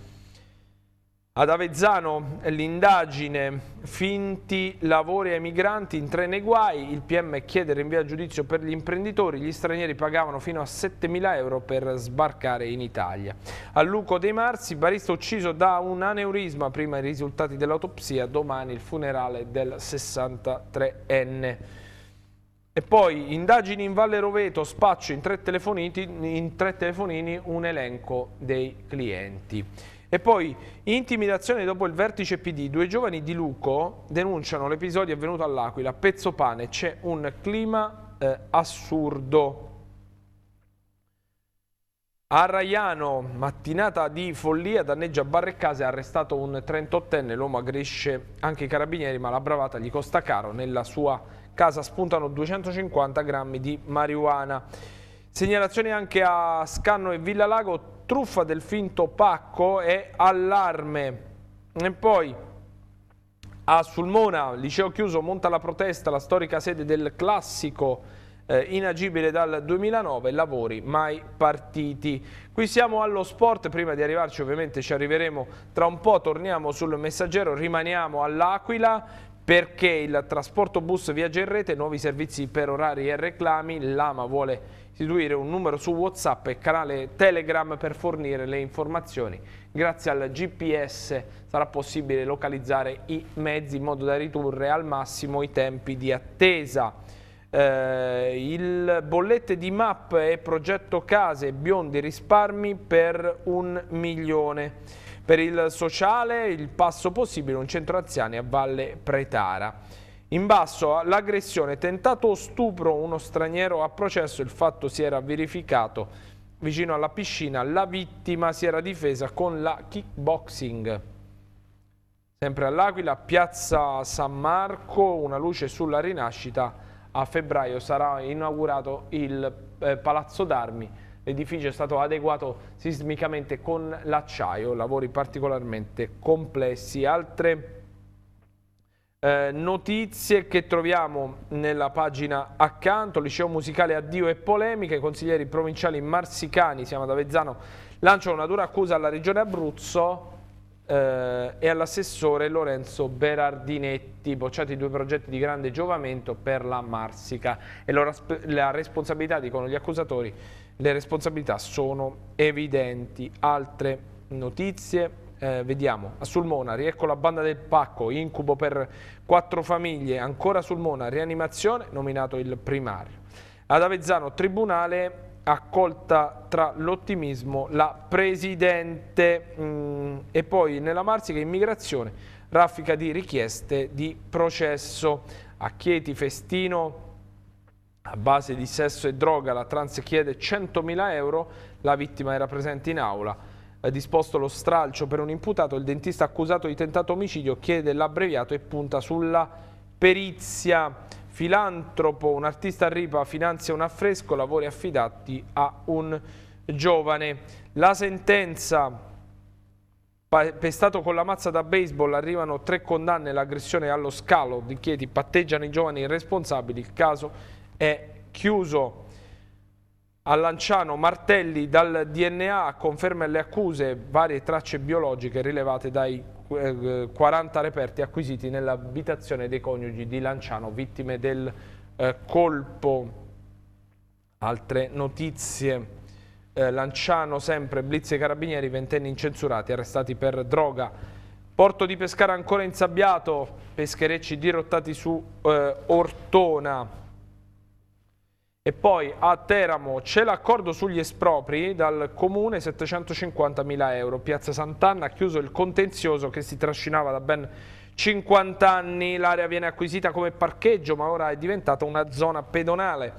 Ad Avezzano l'indagine finti lavori ai migranti in tre guai, il PM chiede rinvio a giudizio per gli imprenditori, gli stranieri pagavano fino a 7.000 euro per sbarcare in Italia. A Luco dei Marsi, barista ucciso da un aneurisma, prima i risultati dell'autopsia, domani il funerale del 63enne. E poi indagini in Valle Roveto, spaccio in tre, in tre telefonini un elenco dei clienti. E poi intimidazione dopo il vertice PD, due giovani di Luco denunciano l'episodio avvenuto all'Aquila, pezzo pane, c'è un clima eh, assurdo. A Raiano, mattinata di follia, danneggia barre e case, ha arrestato un 38enne, l'uomo aggresce anche i carabinieri, ma la bravata gli costa caro. Nella sua casa spuntano 250 grammi di marijuana. Segnalazioni anche a Scanno e Villa Lago, truffa del finto pacco e allarme. E poi a Sulmona, liceo chiuso, monta la protesta, la storica sede del classico eh, inagibile dal 2009, lavori mai partiti. Qui siamo allo sport, prima di arrivarci ovviamente ci arriveremo tra un po', torniamo sul messaggero, rimaniamo all'Aquila, perché il trasporto bus viaggia in rete, nuovi servizi per orari e reclami, l'AMA vuole istituire un numero su WhatsApp e canale Telegram per fornire le informazioni. Grazie al GPS sarà possibile localizzare i mezzi in modo da ridurre al massimo i tempi di attesa. Eh, il bollette di MAP e progetto case biondi risparmi per un milione. Per il sociale il passo possibile un centro anziani a Valle Pretara. In basso l'aggressione, tentato stupro, uno straniero a processo, il fatto si era verificato vicino alla piscina, la vittima si era difesa con la kickboxing. Sempre all'Aquila, piazza San Marco, una luce sulla rinascita, a febbraio sarà inaugurato il eh, Palazzo d'Armi, l'edificio è stato adeguato sismicamente con l'acciaio, lavori particolarmente complessi. Altre eh, notizie che troviamo nella pagina accanto, liceo musicale addio e polemiche, consiglieri provinciali marsicani, siamo ad Avezzano, lanciano una dura accusa alla regione Abruzzo eh, e all'assessore Lorenzo Berardinetti, bocciati due progetti di grande giovamento per la Marsica e la responsabilità, dicono gli accusatori, le responsabilità sono evidenti. Altre notizie eh, vediamo, a ah, Sulmona, riecco la banda del pacco, incubo per quattro famiglie, ancora Sulmona, rianimazione, nominato il primario. Ad Avezzano, tribunale, accolta tra l'ottimismo la Presidente mm, e poi nella Marsica immigrazione, raffica di richieste di processo. A Chieti, festino a base di sesso e droga, la trans chiede 100.000 euro, la vittima era presente in aula disposto lo stralcio per un imputato, il dentista accusato di tentato omicidio chiede l'abbreviato e punta sulla perizia. Filantropo, un artista a ripa, finanzia un affresco, lavori affidati a un giovane. La sentenza pestato con la mazza da baseball arrivano tre condanne e l'aggressione allo scalo di Chieti patteggiano i giovani irresponsabili il caso è chiuso a Lanciano Martelli dal DNA conferma le accuse, varie tracce biologiche rilevate dai 40 eh, reperti acquisiti nell'abitazione dei coniugi di Lanciano, vittime del eh, colpo. Altre notizie. Eh, Lanciano sempre, blitz e carabinieri, ventenni incensurati, arrestati per droga. Porto di Pescara ancora insabbiato, pescherecci dirottati su eh, Ortona. E poi a Teramo c'è l'accordo sugli espropri dal comune 750.000 euro. Piazza Sant'Anna ha chiuso il contenzioso che si trascinava da ben 50 anni. L'area viene acquisita come parcheggio ma ora è diventata una zona pedonale.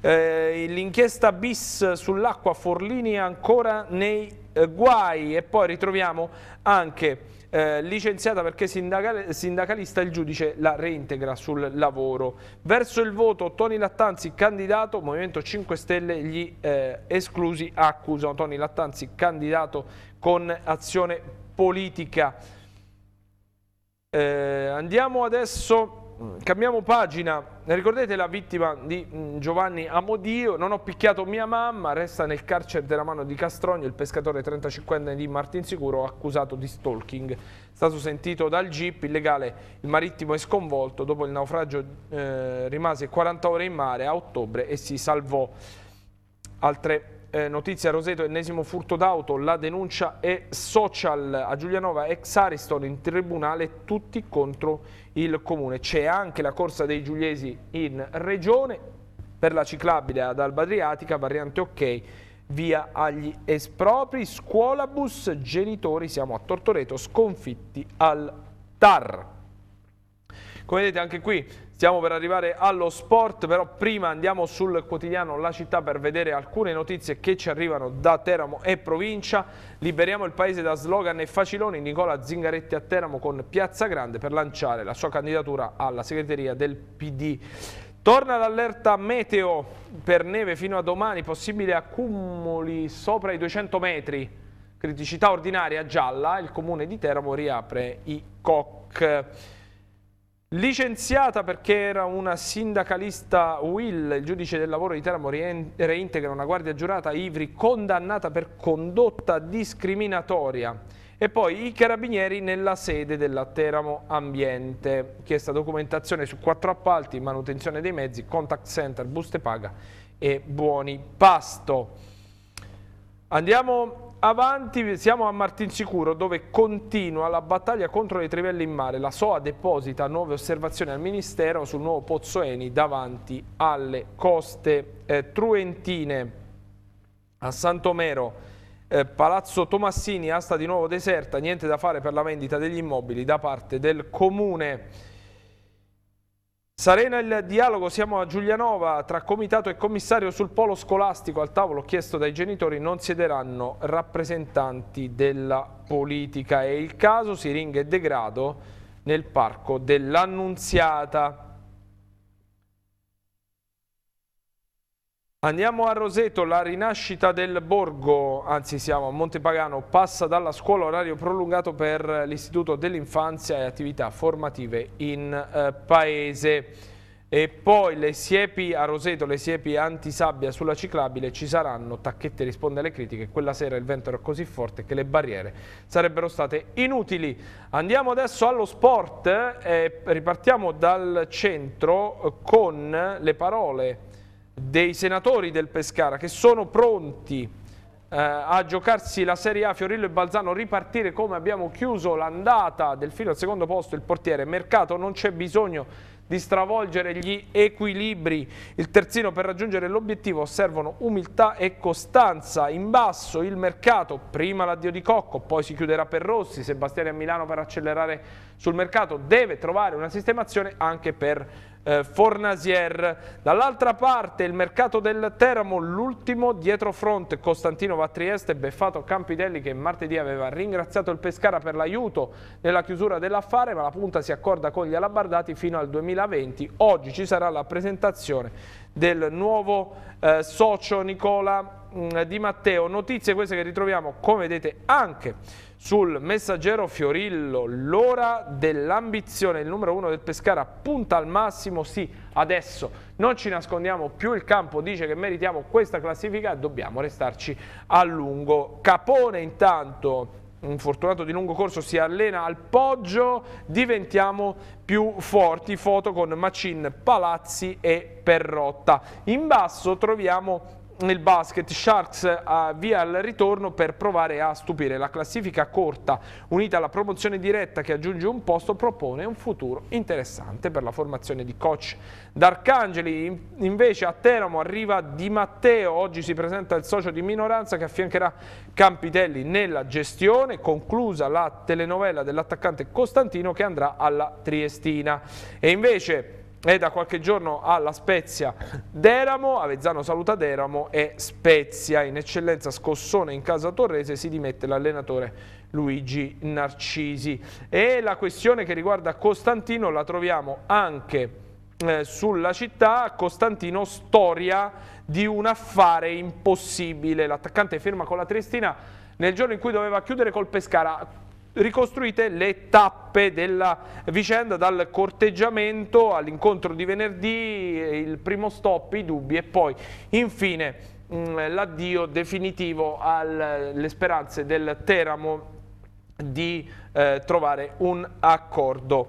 Eh, L'inchiesta bis sull'acqua Forlini è ancora nei eh, guai e poi ritroviamo anche eh, licenziata perché sindacal sindacalista, il giudice la reintegra sul lavoro. Verso il voto Tony Lattanzi candidato, Movimento 5 Stelle gli eh, esclusi accusano Tony Lattanzi candidato con azione politica. Eh, andiamo adesso Cambiamo pagina, ricordate la vittima di mm, Giovanni Amodio, non ho picchiato mia mamma, resta nel carcere della mano di Castrogno il pescatore 35enne di Martinsicuro accusato di stalking. È stato sentito dal GIP, illegale il marittimo è sconvolto, dopo il naufragio eh, rimase 40 ore in mare a ottobre e si salvò altre persone eh, notizia Roseto, ennesimo furto d'auto, la denuncia è social. A Giulianova, ex Ariston in tribunale, tutti contro il comune. C'è anche la corsa dei giuliesi in regione per la ciclabile ad Alba Adriatica, variante ok via agli espropri, scuolabus, genitori, siamo a Tortoreto, sconfitti al TAR. Come vedete anche qui stiamo per arrivare allo sport, però prima andiamo sul quotidiano La Città per vedere alcune notizie che ci arrivano da Teramo e provincia. Liberiamo il paese da slogan e faciloni, Nicola Zingaretti a Teramo con Piazza Grande per lanciare la sua candidatura alla segreteria del PD. Torna l'allerta meteo per neve fino a domani, possibili accumuli sopra i 200 metri. Criticità ordinaria gialla, il comune di Teramo riapre i COC. Licenziata perché era una sindacalista Will, il giudice del lavoro di Teramo reintegra una guardia giurata Ivri condannata per condotta discriminatoria e poi i carabinieri nella sede della Teramo Ambiente. Chiesta documentazione su quattro appalti, manutenzione dei mezzi, contact center, buste paga e buoni pasto. Andiamo Avanti, siamo a Martinsicuro dove continua la battaglia contro le trivelle in mare. La SOA deposita nuove osservazioni al Ministero sul nuovo Pozzo Eni davanti alle coste eh, truentine a Santomero. Eh, Palazzo Tomassini, asta di nuovo deserta, niente da fare per la vendita degli immobili da parte del Comune. Sarena il dialogo, siamo a Giulianova, tra comitato e commissario sul polo scolastico, al tavolo chiesto dai genitori non siederanno rappresentanti della politica è il caso si e degrado nel parco dell'Annunziata. Andiamo a Roseto, la rinascita del borgo, anzi siamo a Montepagano, passa dalla scuola orario prolungato per l'istituto dell'infanzia e attività formative in eh, paese. E poi le siepi a Roseto, le siepi antisabbia sulla ciclabile ci saranno, Tacchetti risponde alle critiche, quella sera il vento era così forte che le barriere sarebbero state inutili. Andiamo adesso allo sport eh, e ripartiamo dal centro eh, con le parole dei senatori del Pescara che sono pronti eh, a giocarsi la Serie A Fiorillo e Balzano ripartire come abbiamo chiuso l'andata del filo al secondo posto il portiere Mercato non c'è bisogno di stravolgere gli equilibri il terzino per raggiungere l'obiettivo servono umiltà e costanza in basso il mercato prima l'addio di Cocco poi si chiuderà per Rossi Sebastiani a Milano per accelerare sul mercato deve trovare una sistemazione anche per eh, Fornasier. Dall'altra parte il mercato del Teramo, l'ultimo dietro fronte, Costantino va a Trieste, beffato Campidelli che martedì aveva ringraziato il Pescara per l'aiuto nella chiusura dell'affare, ma la punta si accorda con gli alabardati fino al 2020. Oggi ci sarà la presentazione del nuovo eh, socio Nicola Mm, di Matteo, notizie queste che ritroviamo come vedete anche sul messaggero Fiorillo, l'ora dell'ambizione, il numero uno del Pescara punta al massimo, sì adesso non ci nascondiamo più, il campo dice che meritiamo questa classifica e dobbiamo restarci a lungo. Capone intanto un fortunato di lungo corso si allena al poggio, diventiamo più forti, foto con Macin, Palazzi e Perrotta. In basso troviamo nel basket Sharks eh, via al ritorno per provare a stupire. La classifica corta, unita alla promozione diretta che aggiunge un posto, propone un futuro interessante per la formazione di coach D'Arcangeli. Invece a Teramo arriva Di Matteo, oggi si presenta il socio di minoranza che affiancherà Campitelli nella gestione, conclusa la telenovela dell'attaccante Costantino che andrà alla Triestina. E invece è da qualche giorno alla Spezia Deramo, Avezzano saluta Deramo e Spezia in eccellenza scossone in casa Torrese si dimette l'allenatore Luigi Narcisi e la questione che riguarda Costantino la troviamo anche eh, sulla città Costantino storia di un affare impossibile l'attaccante firma con la Triestina nel giorno in cui doveva chiudere col Pescara ricostruite le tappe della vicenda dal corteggiamento all'incontro di venerdì, eh, il primo stop, i dubbi e poi infine mm, l'addio definitivo alle speranze del Teramo di eh, trovare un accordo.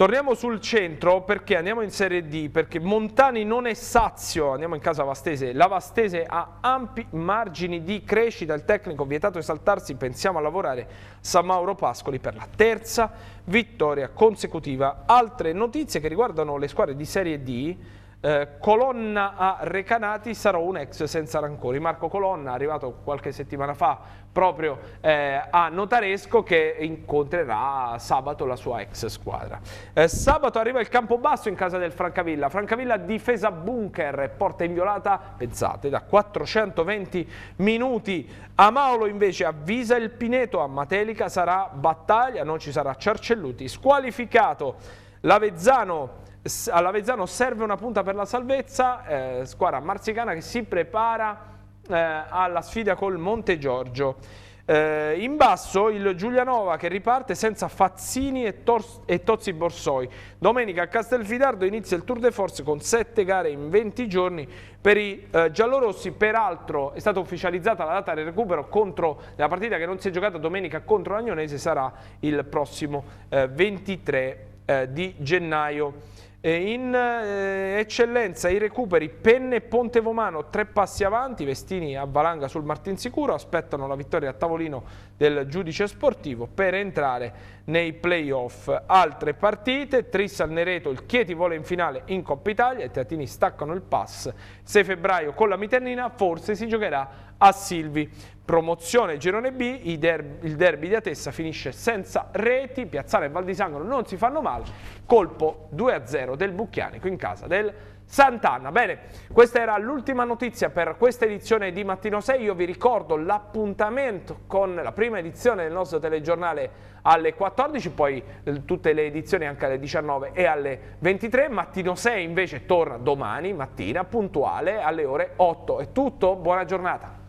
Torniamo sul centro perché andiamo in Serie D, perché Montani non è sazio, andiamo in casa Vastese, la Vastese ha ampi margini di crescita, il tecnico vietato di saltarsi, pensiamo a lavorare, San Mauro Pascoli per la terza vittoria consecutiva. Altre notizie che riguardano le squadre di Serie D, eh, Colonna a Recanati sarò un ex senza rancori. Marco Colonna, arrivato qualche settimana fa proprio eh, a Notaresco, che incontrerà sabato la sua ex squadra. Eh, sabato arriva il campo basso in casa del Francavilla. Francavilla difesa bunker, porta inviolata, pensate, da 420 minuti. A Maolo invece avvisa il Pineto, a Matelica sarà battaglia, non ci sarà Cercelluti. Squalificato l'Avezzano all'Avezzano serve una punta per la salvezza, eh, squadra marzicana che si prepara eh, alla sfida col Monte Giorgio. Eh, in basso il Giulianova che riparte senza Fazzini e, e, Tozzi Borsoi. Domenica a Castelfidardo inizia il Tour de Force con 7 gare in 20 giorni per i eh, giallorossi. Peraltro è stata ufficializzata la data del recupero contro la partita che non si è giocata domenica contro l'Agnonese sarà il prossimo eh, 23 eh, di gennaio in eh, eccellenza i recuperi Penne e Ponte Vomano, tre passi avanti, Vestini a valanga sul Martin Sicuro, aspettano la vittoria a tavolino del giudice sportivo per entrare nei playoff. Altre partite, Trissal Nereto, il Chieti vola in finale in Coppa Italia, i Teatini staccano il pass, 6 febbraio con la Miternina forse si giocherà a Silvi promozione girone B, il derby di Atessa finisce senza reti, Piazzale e Val di Sangro non si fanno male, colpo 2-0 del Bucchianico in casa del Sant'Anna. Bene, questa era l'ultima notizia per questa edizione di Mattino 6, io vi ricordo l'appuntamento con la prima edizione del nostro telegiornale alle 14, poi eh, tutte le edizioni anche alle 19 e alle 23, Mattino 6 invece torna domani mattina puntuale alle ore 8. È tutto, buona giornata.